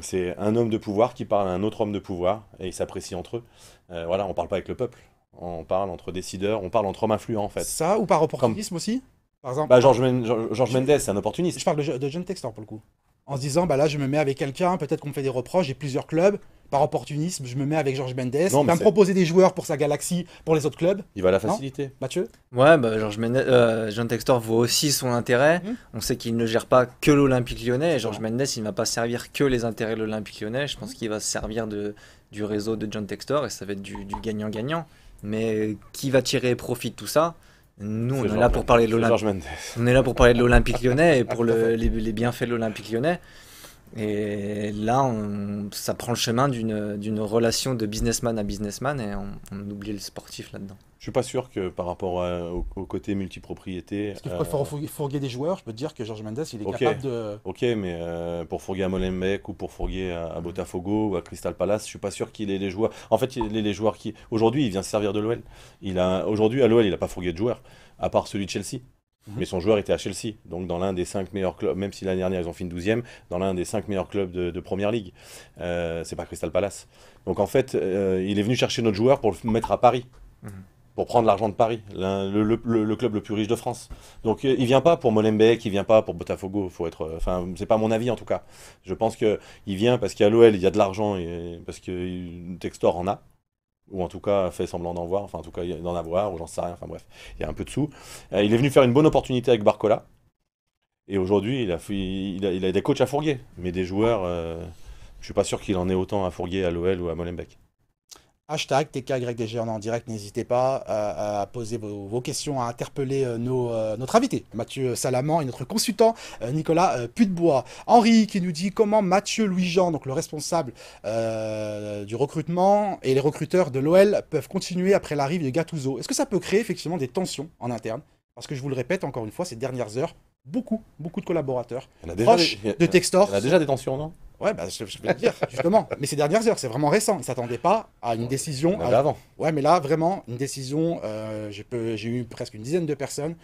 c'est un homme de pouvoir qui parle à un autre homme de pouvoir et ils s'apprécient entre eux. voilà, on ne parle pas avec le peuple, on parle entre décideurs, on parle entre hommes influents en fait. Ça ou par opportunisme aussi Par exemple bah, George, Mendes, c'est un opportuniste. Je parle de, John Textor pour le coup. En se disant, bah là je me mets avec quelqu'un, peut-être qu'on me fait des reproches, j'ai plusieurs clubs, par opportunisme, je me mets avec George Mendes. il va me proposer des joueurs pour sa galaxie, pour les autres clubs. Il va la faciliter. Mathieu Ouais, bah, George Mendes, euh, John Textor voit aussi son intérêt. Hum. On sait qu'il ne gère pas que l'Olympique lyonnais. Et George Mendes, il ne va pas servir que les intérêts de l'Olympique lyonnais. Je pense hum. qu'il va se servir de, du réseau de John Textor et ça va être du gagnant-gagnant. Mais qui va tirer profit de tout ça Nous, on est, là pour parler de l'Olympique. pour parler de Lyonnais et pour les bienfaits de l'Olympique Lyonnais. Et là, ça prend le chemin d'une relation de businessman à businessman et on, oublie le sportif là-dedans. Je suis pas sûr que par rapport au, côté multipropriété. Parce que euh, fourguer des joueurs, je peux te dire que Georges Mendes, il est capable de. Ok, mais euh, pour fourguer à Molenbeek ou pour fourguer à, mhm. Botafogo ou à Crystal Palace, je suis pas sûr qu'il ait les joueurs. En fait, il est les joueurs qui. Aujourd'hui, il vient se servir de l'OL. A... Aujourd'hui, à l'OL, il n'a pas fourgué de joueurs, à part celui de Chelsea. Mhm. Mais son joueur était à Chelsea, donc dans l'un des cinq meilleurs clubs, même si l'année dernière ils ont fini 12 dans l'un des cinq meilleurs clubs de, Première Ligue. Euh, c'est pas Crystal Palace. Donc en fait, euh, il est venu chercher notre joueur pour le mettre à Paris. Mhm. pour prendre l'argent de Paris, le, club le plus riche de France. Donc euh, il vient pas pour Molenbeek, il vient pas pour Botafogo, faut être enfin c'est pas mon avis en tout cas. Je pense que il vient parce qu'à l'OL, il y a de l'argent et parce que Textor en a ou en tout cas fait semblant d'en voir, enfin en tout cas d'en avoir, ou j'en sais rien, enfin bref, il y a un peu de sous. Euh, il est venu faire une bonne opportunité avec Barcola, et aujourd'hui il a, des coachs à fourguer, mais des joueurs, je euh, je suis pas sûr qu'il en ait autant à fourguer à l'OL ou à Molenbeek. Hashtag TKYDG en direct, n'hésitez pas euh, euh, à, poser vos, questions, à interpeller euh, nos, notre invité, Mathieu Salaman, et notre consultant, Nicolas Putebois. Henri qui nous dit comment Mathieu Louis-Jean, donc le responsable du recrutement et les recruteurs de l'OL, peuvent continuer après l'arrivée de Gattuso. Est-ce que ça peut créer effectivement des tensions en interne Parce que je vous le répète encore une fois, ces dernières heures, beaucoup, beaucoup de collaborateurs proches de Textor. Il y a déjà des tensions, non Ouais, bah, je, peux le dire, [LAUGHS] justement. mais ces dernières heures, c'est vraiment récent. Ils ne s'attendaient pas à une décision. À... avant. Ouais, mais là, vraiment, une décision. Euh, j'ai eu presque une dizaine de personnes,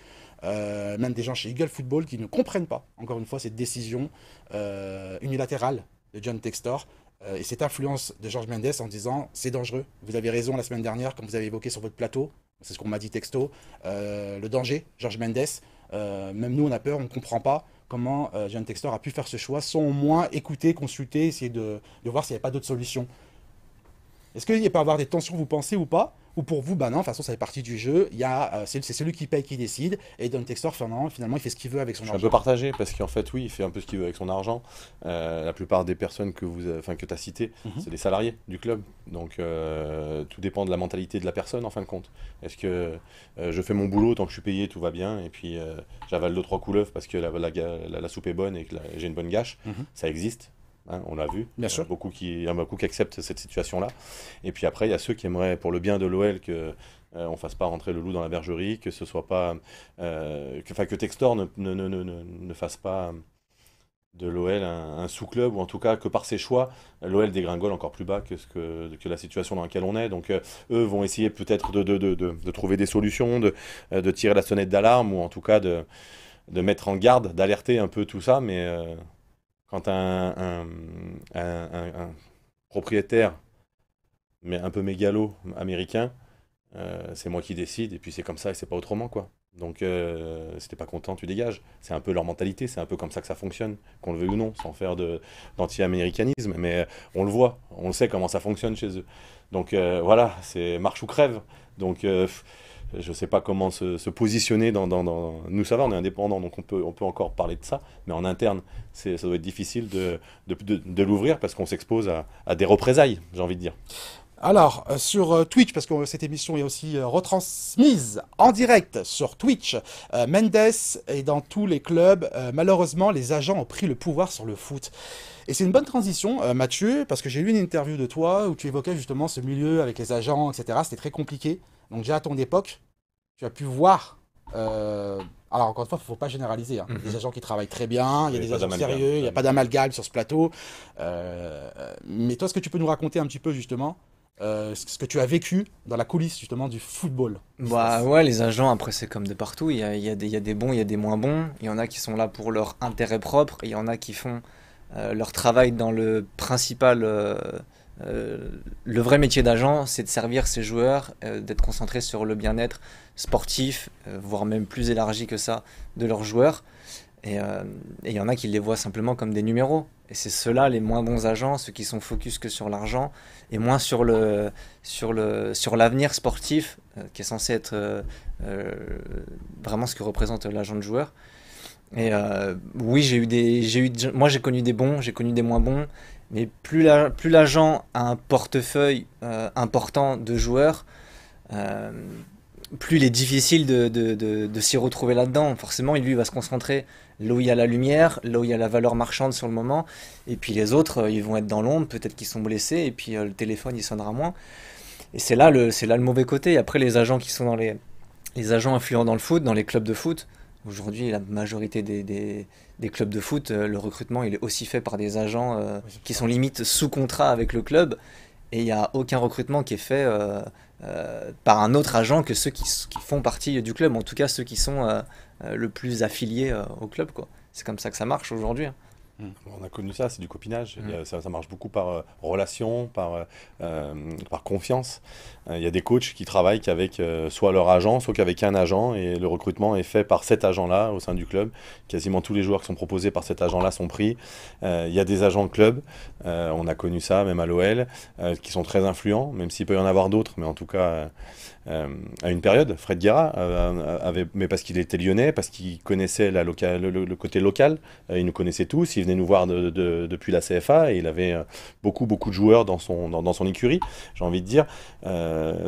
euh, même des gens chez Eagle Football, qui ne comprennent pas, encore une fois, cette décision euh, unilatérale de John Textor et cette influence de George Mendes en disant c'est dangereux. Vous avez raison la semaine dernière, quand vous avez évoqué sur votre plateau, c'est ce qu'on m'a dit texto, le danger, George Mendes. Euh, même nous, on a peur, on ne comprend pas comment euh, John Textor a pu faire ce choix sans au moins écouter, consulter, essayer de, voir s'il n'y avait pas d'autres solutions. Est-ce qu'il peut y avoir des tensions, vous pensez ou pas ou pour vous, bah non, de toute façon, ça fait partie du jeu, il y a, euh, c'est, celui qui paye qui décide, et Don Textor, finalement, finalement, il fait ce qu'il veut avec son je suis argent. un peu partagé, parce qu'en fait, oui, il fait un peu ce qu'il veut avec son argent. Euh, la plupart des personnes que vous, euh, enfin, que tu as citées, mhm. c'est des salariés du club. Donc, tout dépend de la mentalité de la personne, en fin de compte. Est-ce que je fais mon boulot, tant que je suis payé, tout va bien, et puis j'avale deux, trois couleuvres parce que la, la, soupe est bonne et que j'ai une bonne gâche mhm. Ça existe. Hein, on l'a vu. Beaucoup qui, il y a beaucoup qui acceptent cette situation-là. Et puis après, il y a ceux qui aimeraient, pour le bien de l'OL, que ne euh, on fasse pas rentrer le loup dans la bergerie, que ce soit pas, euh, que, que Textor ne, fasse pas de l'OL un, sous-club, ou en tout cas que par ses choix, l'OL dégringole encore plus bas que, ce que, la situation dans laquelle on est. Donc euh, eux vont essayer peut-être de, de, trouver des solutions, de, de tirer la sonnette d'alarme, ou en tout cas de, mettre en garde, d'alerter un peu tout ça, mais quand un, propriétaire, mais un peu mégalo américain, euh, c'est moi qui décide, et puis c'est comme ça et c'est pas autrement, quoi. Donc, euh, si pas content, tu dégages. C'est un peu leur mentalité, c'est un peu comme ça que ça fonctionne, qu'on le veuille ou non, sans faire d'anti-américanisme, mais on le voit, on le sait comment ça fonctionne chez eux. Donc, euh, voilà, c'est marche ou crève. Donc, euh, je ne sais pas comment se, positionner dans, Nous, ça va, on est indépendant, donc on peut, encore parler de ça, mais en interne, ça doit être difficile de, l'ouvrir parce qu'on s'expose à, des représailles, j'ai envie de dire. Alors, euh, sur euh, Twitch, parce que euh, cette émission est aussi retransmise en direct sur Twitch, Mendes et dans tous les clubs. malheureusement, les agents ont pris le pouvoir sur le foot. Et c'est une bonne transition, Mathieu, parce que j'ai lu une interview de toi où tu évoquais justement ce milieu avec les agents, etc. C'était très compliqué. Donc déjà à ton époque, tu as pu voir. Euh, alors encore une fois, il ne faut pas généraliser. Hein. Il y a des mhm. agents qui travaillent très bien, il y a, des agents sérieux, il n'y a pas d'amalgame sur ce plateau. Euh, mais toi, est-ce que tu peux nous raconter un petit peu justement euh, ce que tu as vécu dans la coulisse justement du football Bah ouais, les agents, après c'est comme de partout, il y a, des, bons, il y a des moins bons, il y en a qui sont là pour leur intérêt propre, il y en a qui font leur travail dans le principal, euh, le vrai métier d'agent, c'est de servir ses joueurs, euh, d'être concentré sur le bien-être sportif, euh, voire même plus élargi que ça, de leurs joueurs. Et il y en a qui les voient simplement comme des numéros. Et c'est ceux-là les moins bons agents, ceux qui sont focus que sur l'argent et moins sur le sur le sur l'avenir sportif qui est censé être vraiment ce que représente l'agent de joueur. Et oui, j'ai eu des j'ai eu moi j'ai connu des bons, j'ai connu des moins bons. Mais plus l'agent plus a un portefeuille euh, important de joueurs, euh, plus il est difficile de, de, de, s'y retrouver là-dedans. Forcément, lui, il va se concentrer là où il y a la lumière, là où il y a la valeur marchande sur le moment. Et puis les autres, euh, ils vont être dans l'ombre, peut-être qu'ils sont blessés, et puis le téléphone, il sonnera moins. Et c'est là, le, là le mauvais côté. après, les agents qui sont dans les, les agents influents dans le foot, dans les clubs de foot, aujourd'hui, la majorité des des clubs de foot, euh, le recrutement il est aussi fait par des agents euh, qui sont limite sous contrat avec le club et il n'y a aucun recrutement qui est fait euh, par un autre agent que ceux qui, font partie du club, en tout cas ceux qui sont le plus affiliés au club. C'est comme ça que ça marche aujourd'hui. Hein. On a connu ça, c'est du copinage. Mm. Ça, marche beaucoup par euh, relation, par, euh, par confiance. Euh, il y a des coachs qui travaillent qu'avec soit leur agent, soit qu'avec un agent. Et le recrutement est fait par cet agent-là au sein du club. Quasiment tous les joueurs qui sont proposés par cet agent-là sont pris. Il y a des agents de club, on a connu ça même à l'OL, qui sont très influents, même s'il peut y en avoir d'autres. Mais en tout cas, euh, à une période, Fred Guerra euh, euh, avait, mais parce qu'il était lyonnais, parce qu'il connaissait la le, côté local, il nous connaissait tous, il venait nous voir depuis la CFA et il avait beaucoup beaucoup de joueurs dans son dans, son écurie, j'ai envie de dire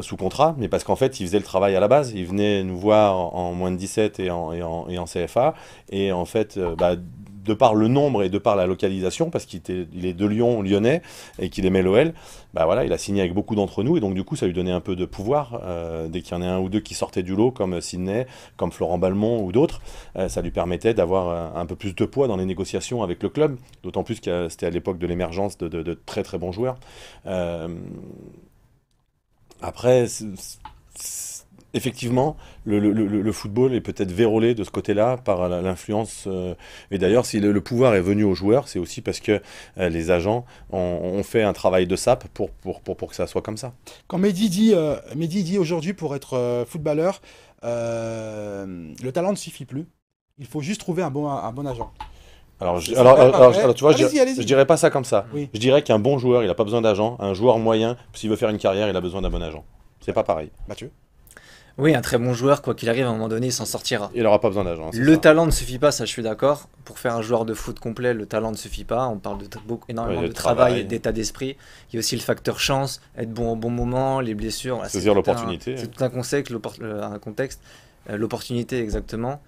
sous contrat, mais parce qu'en fait il faisait le travail à la base, il venait nous voir en, moins de 17 et en, et en, et en CFA et en fait bah, de par le nombre et de par la localisation, parce qu'il il est de Lyon, lyonnais, et qu'il aimait l'OL, bah voilà, il a signé avec beaucoup d'entre nous, et donc du coup, ça lui donnait un peu de pouvoir. Euh, dès qu'il y en a un ou deux qui sortaient du lot, comme Sidney, comme Florent Balmont ou d'autres, euh, ça lui permettait d'avoir euh, un, peu plus de poids dans les négociations avec le club, d'autant plus que c'était à l'époque de l'émergence de, très très bons joueurs. après, effectivement, le, football est peut-être vérolé de ce côté-là par l'influence. Euh, et d'ailleurs, si le, pouvoir est venu aux joueurs, c'est aussi parce que euh, les agents ont, fait un travail de sap pour, pour, que ça soit comme ça. Quand Mehdi dit, euh, aujourd'hui, pour être footballeur, le talent ne suffit plus. Il faut juste trouver un bon, un bon agent. Alors, je, alors, tu vois, je, dirais pas ça comme ça. Je dirais qu'un bon joueur, il n'a pas besoin d'agent. Un joueur moyen, s'il veut faire une carrière, il a besoin d'un bon agent. C'est pas pareil. Mathieu oui, un très bon joueur, quoi qu'il arrive, à un moment donné, il s'en sortira. Il n'aura pas besoin d'agent. Hein, le talent ne suffit pas, ça je suis d'accord. Pour faire un joueur de foot complet, le talent ne suffit pas. On parle de beaucoup, énormément de travail, d'état d'esprit. Il y a aussi le facteur chance, être bon au bon moment, les blessures. C'est ah, Saisir l'opportunité. C'est tout un hein. contexte, euh, un contexte euh, l'opportunité exactement.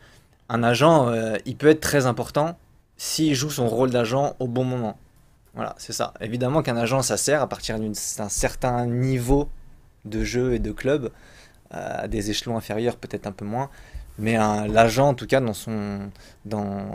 Un agent, euh, il peut être très important s'il joue son rôle d'agent au bon moment. Voilà, c'est ça. Évidemment qu'un agent, ça sert à partir d'un certain niveau de jeu et de club à des échelons inférieurs, peut-être un peu moins. Mais l'agent, en tout cas, dans, son, dans,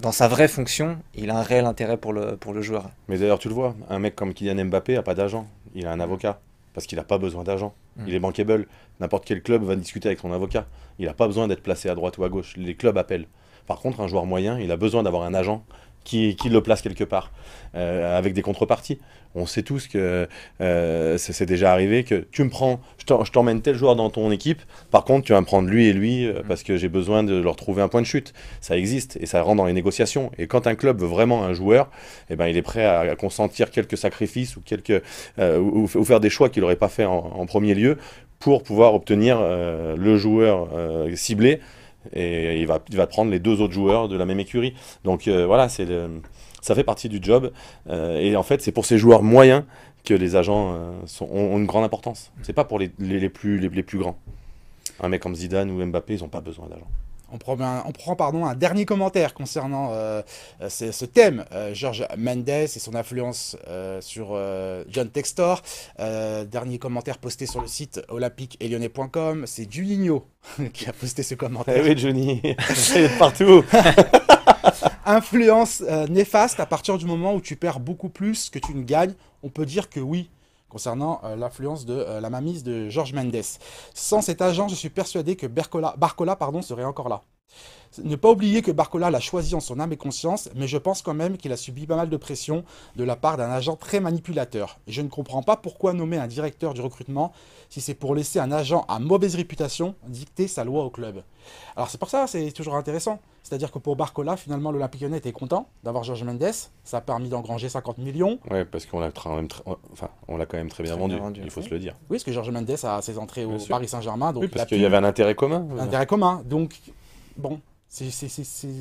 dans sa vraie fonction, il a un réel intérêt pour le, pour le joueur. Mais d'ailleurs, tu le vois, un mec comme Kylian Mbappé n'a pas d'agent, il a un avocat, parce qu'il n'a pas besoin d'agent. Mm. Il est bankable. N'importe quel club va discuter avec son avocat. Il n'a pas besoin d'être placé à droite ou à gauche. Les clubs appellent. Par contre, un joueur moyen, il a besoin d'avoir un agent qui, le place quelque part, euh, avec des contreparties. On sait tous que euh, c'est déjà arrivé que tu me prends, je t'emmène tel joueur dans ton équipe, par contre tu vas me prendre lui et lui euh, mmh. parce que j'ai besoin de leur trouver un point de chute. Ça existe et ça rentre dans les négociations. Et quand un club veut vraiment un joueur, eh ben, il est prêt à, consentir quelques sacrifices ou, quelques, ou, faire des choix qu'il n'aurait pas fait en, premier lieu pour pouvoir obtenir le joueur ciblé et il va, prendre les deux autres joueurs de la même écurie. Donc euh, voilà, c'est ça fait partie du job. Euh, et en fait, c'est pour ces joueurs moyens que les agents euh, ont, une grande importance. C'est pas pour les, les, plus, les, plus grands. Un mec comme Zidane ou Mbappé, ils n'ont pas besoin d'agents on prend, un, pardon, un dernier commentaire concernant euh, euh, ce, thème. George euh, Mendes et son influence sur John Textor. dernier commentaire posté sur le site olympique-lyonnais.com. C'est Juninho [LAUGHS] qui a posté ce commentaire. Eh oui, Johnny, [LAUGHS] partout [LAUGHS] Influence néfaste à partir du moment où tu perds beaucoup plus que tu ne gagnes. On peut dire que oui, concernant euh, l'influence l'affluence de euh, la mamise de George Mendes. Sans cet agent, je suis persuadé que Barcola pardon, serait encore là. Ne pas oublier que Barcola l'a choisi en son âme et conscience, mais je pense quand même qu'il a subi pas mal de pression de la part d'un agent très manipulateur. je ne comprends pas pourquoi nommer un directeur du recrutement si c'est pour laisser un agent à mauvaise réputation dicter sa loi au club. Alors c'est pour ça, c'est toujours intéressant. C'est-à-dire que pour Barcola, finalement, l'Olympique Lyonnais était content d'avoir Georges Mendes. Ça a permis d'engranger 50 millions. Oui, parce qu'on l'a enfin, quand même très bien, vendu, il faut se le dire. Oui, parce que Georges Mendes a ses entrées au Paris Saint-Germain. Oui, parce qu'il y avait un intérêt commun. Un intérêt commun. Donc bon, c'est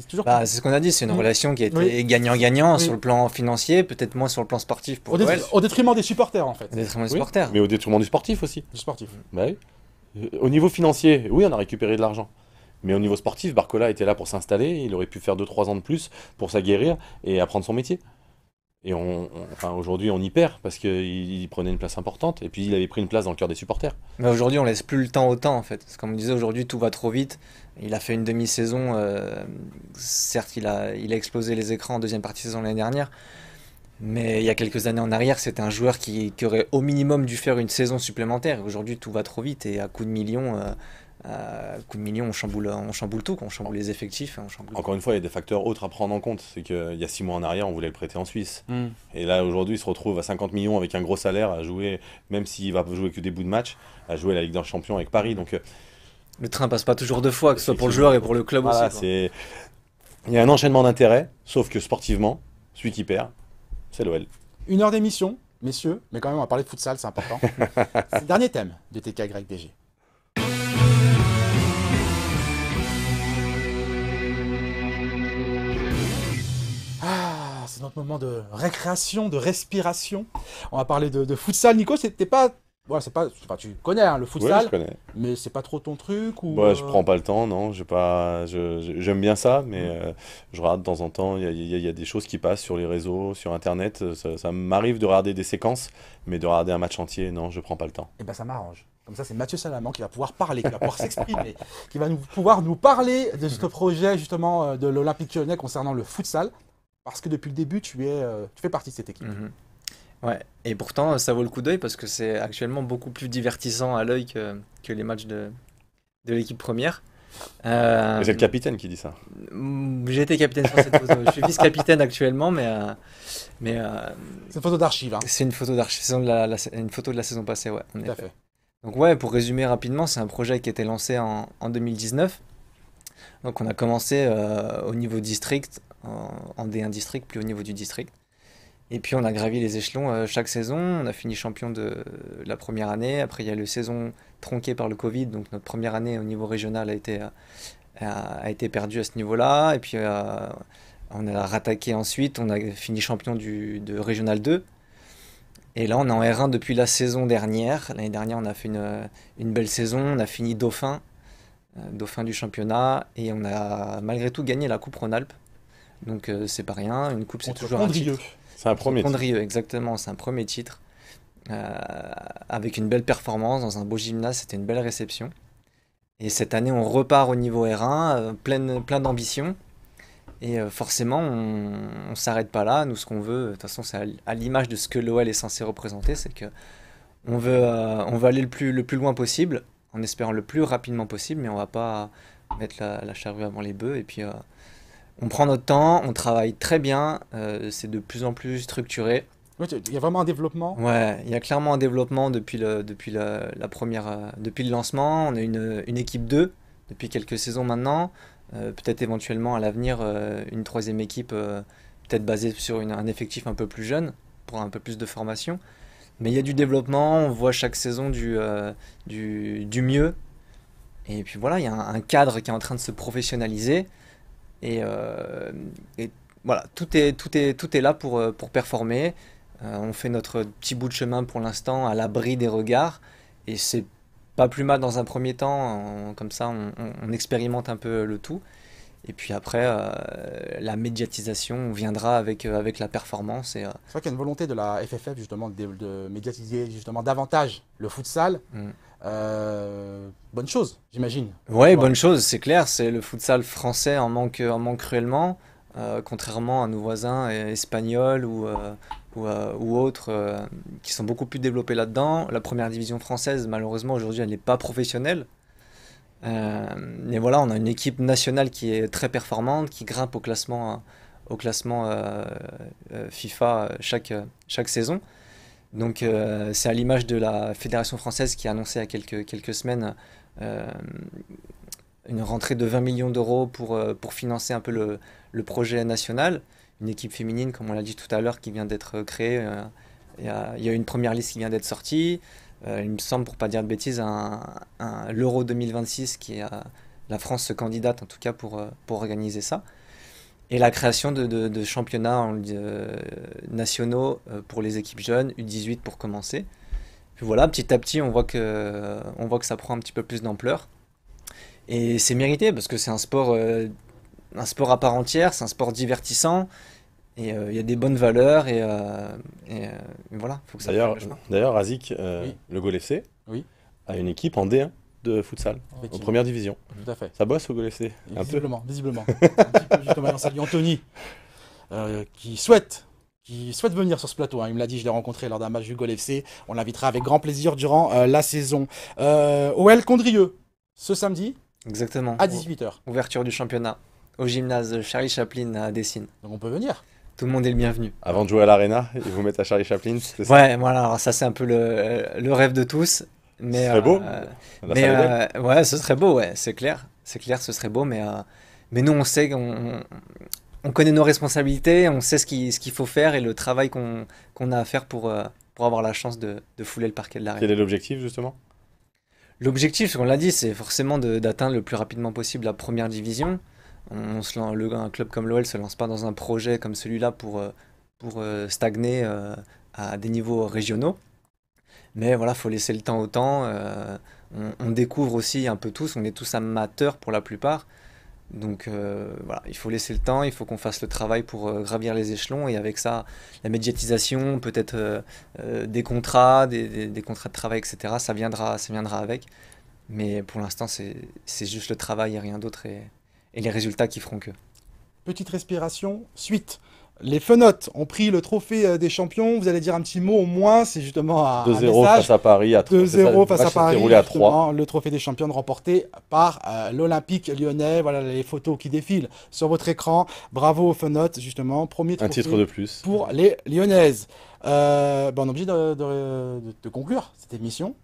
toujours. Bah, c'est ce qu'on a dit, c'est une relation qui a été gagnant-gagnant sur le plan financier, peut-être moins sur le plan sportif pour au, détriment des supporters en fait. Au détriment des supporters. Mais au détriment du sportif aussi. Du sportif. Bah euh, au niveau financier, oui, on a récupéré de l'argent. Mais au niveau sportif, Barcola était là pour s'installer, il aurait pu faire 2-3 ans de plus pour s'aguerrir et apprendre son métier. Et on, aujourd'hui, on y perd parce qu'il il prenait une place importante et puis il avait pris une place dans le cœur des supporters. Mais aujourd'hui, on laisse plus le temps au temps en fait. comme on disait, aujourd'hui, tout va trop vite. Il a fait une demi-saison. Euh, certes, il a, il a explosé les écrans en deuxième partie de saison l'année dernière. Mais il y a quelques années en arrière, c'était un joueur qui, aurait au minimum dû faire une saison supplémentaire. Aujourd'hui, tout va trop vite et à coup de millions. Euh, euh, coup de million, on chamboule, tout, on chamboule les effectifs. Encore une fois, il y a des facteurs autres à prendre en compte. C'est qu'il y a six mois en arrière, on voulait le prêter en Suisse. Mm. Et là, aujourd'hui, il se retrouve à 50 millions avec un gros salaire à jouer, même s'il va jouer que des bouts de match, à jouer la Ligue des Champions avec Paris. Donc, euh, le train passe pas toujours deux fois, que ce soit pour le joueur et pour le club aussi. Il y a un enchaînement d'intérêts, sauf que sportivement, celui qui perd, c'est l'OL. Une heure d'émission, messieurs, mais quand même, on va parler de futsal, c'est important. c'est [LAUGHS] dernier thème de TK DG. c'est notre moment de récréation, de respiration. On va parler de, de futsal. Nico, c'était pas. Voilà, c'est pas. tu connais hein, le futsal. Ouais, mais c'est pas trop ton truc ou. ne bah, je euh, prends pas le temps, non. J'ai pas. J'aime bien ça, mais euh, je regarde de temps en temps. Il y a, des choses qui passent sur les réseaux, sur Internet. Ça, m'arrive de regarder des séquences, mais de regarder un match entier, non, je prends pas le temps. Et eh ben, ça m'arrange. Comme ça, c'est Mathieu Salaman qui va pouvoir parler, qui va pouvoir s'exprimer, [LAUGHS] qui va nous, pouvoir nous parler de ce projet justement euh, de l'Olympique lyonnais concernant le futsal parce que depuis le début, tu, es, euh, tu fais partie de cette équipe. Mhm. Ouais, et pourtant, euh, ça vaut le coup d'œil parce que c'est actuellement beaucoup plus divertissant à l'œil que, les matchs de, de l'équipe première. Euh, c'est le capitaine qui dit ça. Mm, été capitaine sur cette photo. je suis vice-capitaine actuellement, mais. Euh, mais c'est une photo d'archive. Hein. C'est une photo d'archive. C'est une photo de la saison passée, ouais. Tout à fait. Donc, ouais, pour résumer rapidement, c'est un projet qui a été lancé en, en 2019. Donc, on a commencé au niveau district en, D1 district, plus au niveau du district. Et puis on a gravi les échelons euh, chaque saison. On a fini champion de la première année. Après, il y a eu saison tronquée par le Covid. Donc notre première année au niveau régional a été, euh, a, été perdue à ce niveau-là. Et puis euh, on a rattaqué ensuite. On a fini champion du, de Régional 2. Et là, on est en R1 depuis la saison dernière. L'année dernière, on a fait une, une, belle saison. On a fini dauphin, dauphin du championnat. Et on a malgré tout gagné la Coupe Rhône-Alpes. Donc euh, c'est pas rien. Une coupe, c'est toujours un titre. C'est un premier titre. exactement. C'est un premier titre. Euh, avec une belle performance dans un beau gymnase, c'était une belle réception. Et cette année, on repart au niveau R1, euh, plein, d'ambition. Et forcément, on, s'arrête pas là. Nous, ce qu'on veut, de toute façon, c'est à, l'image de ce que l'OL est censé représenter, c'est que on veut, on aller le plus, le plus loin possible, en espérant le plus rapidement possible, mais on va pas mettre la, la charrue avant les bœufs. Et puis, on prend notre temps, on travaille très bien, euh, c'est de plus en plus structuré. Il y a vraiment un développement Ouais, il y a clairement un développement depuis le, depuis la, première, euh, depuis le lancement. On a une, équipe 2 depuis quelques saisons maintenant. Euh, peut-être éventuellement à l'avenir une troisième équipe, peut-être basée sur un effectif un peu plus jeune, pour un peu plus de formation. Mais il y a du développement, on voit chaque saison du, du, mieux. Et puis voilà, il y a un cadre qui est en train de se professionnaliser. Euh, et, voilà, tout est, tout, est, tout est là pour, euh, pour performer. Euh, on fait notre petit bout de chemin pour l'instant à l'abri des regards. Et c'est pas plus mal dans un premier temps, comme ça on, expérimente un peu le tout. Et puis après, la médiatisation viendra avec, avec la performance. Et, C'est vrai qu'il y a une volonté de la FFF justement de, médiatiser justement davantage le futsal. Mm bonne chose, j'imagine. Oui, bonne chose, c'est clair. C'est le futsal français en manque, en manque cruellement, euh, contrairement à nos voisins euh, espagnols ou, euh, ou, autres qui sont beaucoup plus développés là-dedans. La première division française, malheureusement, aujourd'hui, elle n'est pas professionnelle. Mais voilà, on a une équipe nationale qui est très performante, qui grimpe au classement, au classement FIFA chaque, chaque saison. Donc c'est à l'image de la Fédération française qui a annoncé il y a quelques, quelques semaines euh, une rentrée de 20 millions d'euros pour, euh, pour financer un peu le, le, projet national. Une équipe féminine, comme on l'a dit tout à l'heure, qui vient d'être créée. Euh, il y, a, une première liste qui vient d'être sortie. il me semble, pour pas dire de bêtises, un, l'Euro 2026 qui est la France se candidate en tout cas pour, pour organiser ça. Et la création de, de, championnats nationaux pour les équipes jeunes, U18 pour commencer voilà, petit à petit, on voit que, on voit que ça prend un petit peu plus d'ampleur. Et c'est mérité parce que c'est un sport, euh, un sport à part entière, c'est un sport divertissant. Et euh, il y a des bonnes valeurs et, euh, voilà, D'ailleurs, d'ailleurs Azik, le Golessé oui. a une équipe en D1 de futsal, en première division. Tout à fait. Ça bosse au Golessé, visiblement, peu. Visiblement, visiblement. Anthony, qui souhaite souhaite venir sur ce plateau. Hein. Il me l'a dit, je l'ai rencontré lors d'un match du Gol FC. On l'invitera avec grand plaisir durant euh, la saison. Euh, OL Condrieux, ce samedi. Exactement. À 18h. Ouverture du championnat au gymnase Charlie Chaplin à Dessine. Donc on peut venir. Tout le monde est le bienvenu. Avant de jouer à l'arena, ils vous mettent à Charlie Chaplin. ouais, voilà, alors ça c'est un peu le, rêve de tous. Mais, ce serait beau. Euh, mais, euh, ouais, ce serait beau, ouais, c'est clair. C'est clair, ce serait beau, mais mais nous, on sait qu'on on connaît nos responsabilités, on sait ce qu'il ce faut faire et le travail qu'on a à faire pour, euh, avoir la chance de, fouler le parquet de l'arène. Quel est l'objectif justement L'objectif, on l'a dit, c'est forcément d'atteindre le plus rapidement possible la première division. On, un club comme l'OL se lance pas dans un projet comme celui-là pour, euh, pour euh, stagner à des niveaux régionaux. Mais voilà, il faut laisser le temps au temps. on, découvre aussi un peu tous, on est tous amateurs pour la plupart. Donc euh, voilà, il faut laisser le temps, il faut qu'on fasse le travail pour euh, gravir les échelons et avec ça, la médiatisation, peut-être euh, des contrats, des, contrats de travail, etc. Ça viendra, ça viendra avec. Mais pour l'instant, c'est juste le travail et rien d'autre et, et les résultats qui feront que. Petite respiration, suite. Les Fenotes ont pris le trophée euh, des champions. Vous allez dire un petit mot au moins. C'est justement à 2-0 face à Paris. À 2 face à Paris. 3. Le trophée des champions remporté par euh, l'Olympique lyonnais. Voilà les photos qui défilent sur votre écran. Bravo aux Fenotes, justement. Premier trophée un titre de plus. pour les Lyonnaises. Euh, ben, on est obligé de conclure cette émission.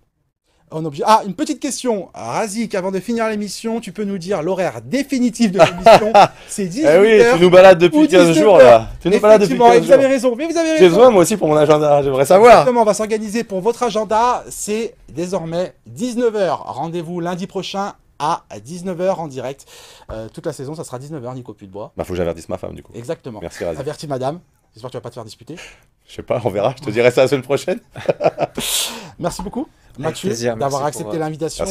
Ah, une petite question. Razik, avant de finir l'émission, tu peux nous dire l'horaire définitif de l'émission [LAUGHS] C'est 18 Eh oui, tu nous balades depuis 15 jours là. Tu nous balades depuis 15 et vous avez raison, mais vous avez raison. J'ai besoin moi aussi pour mon agenda, j'aimerais savoir. Exactement, on va s'organiser pour votre agenda. C'est désormais 19h. Rendez-vous lundi prochain à 19h en direct. Euh, toute la saison, ça sera 19h, Nico bois. Bah, faut que j'avertisse ma femme du coup. Exactement. Merci Razik. Avertis madame. J'espère que tu vas pas te faire disputer. Je sais pas, on verra. Je te dirai ça la semaine prochaine. [LAUGHS] Merci beaucoup. Mathieu d'avoir accepté euh, l'invitation.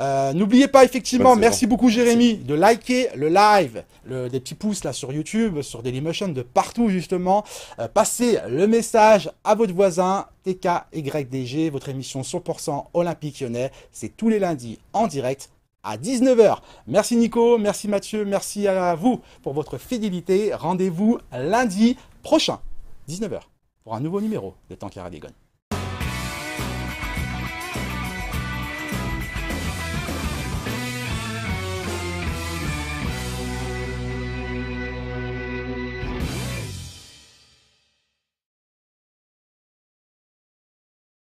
Euh, n'oubliez pas effectivement, merci beaucoup Jérémy, de liker le live, des petits pouces là sur YouTube, sur Dailymotion, de partout justement. Euh, passez le message à votre voisin, TKYDG, votre émission 100% olympique lyonnais. C'est tous les lundis en direct à 19h. Merci Nico, merci Mathieu, merci à vous pour votre fidélité. Rendez-vous lundi prochain, 19h, pour un nouveau numéro de temps Radégone.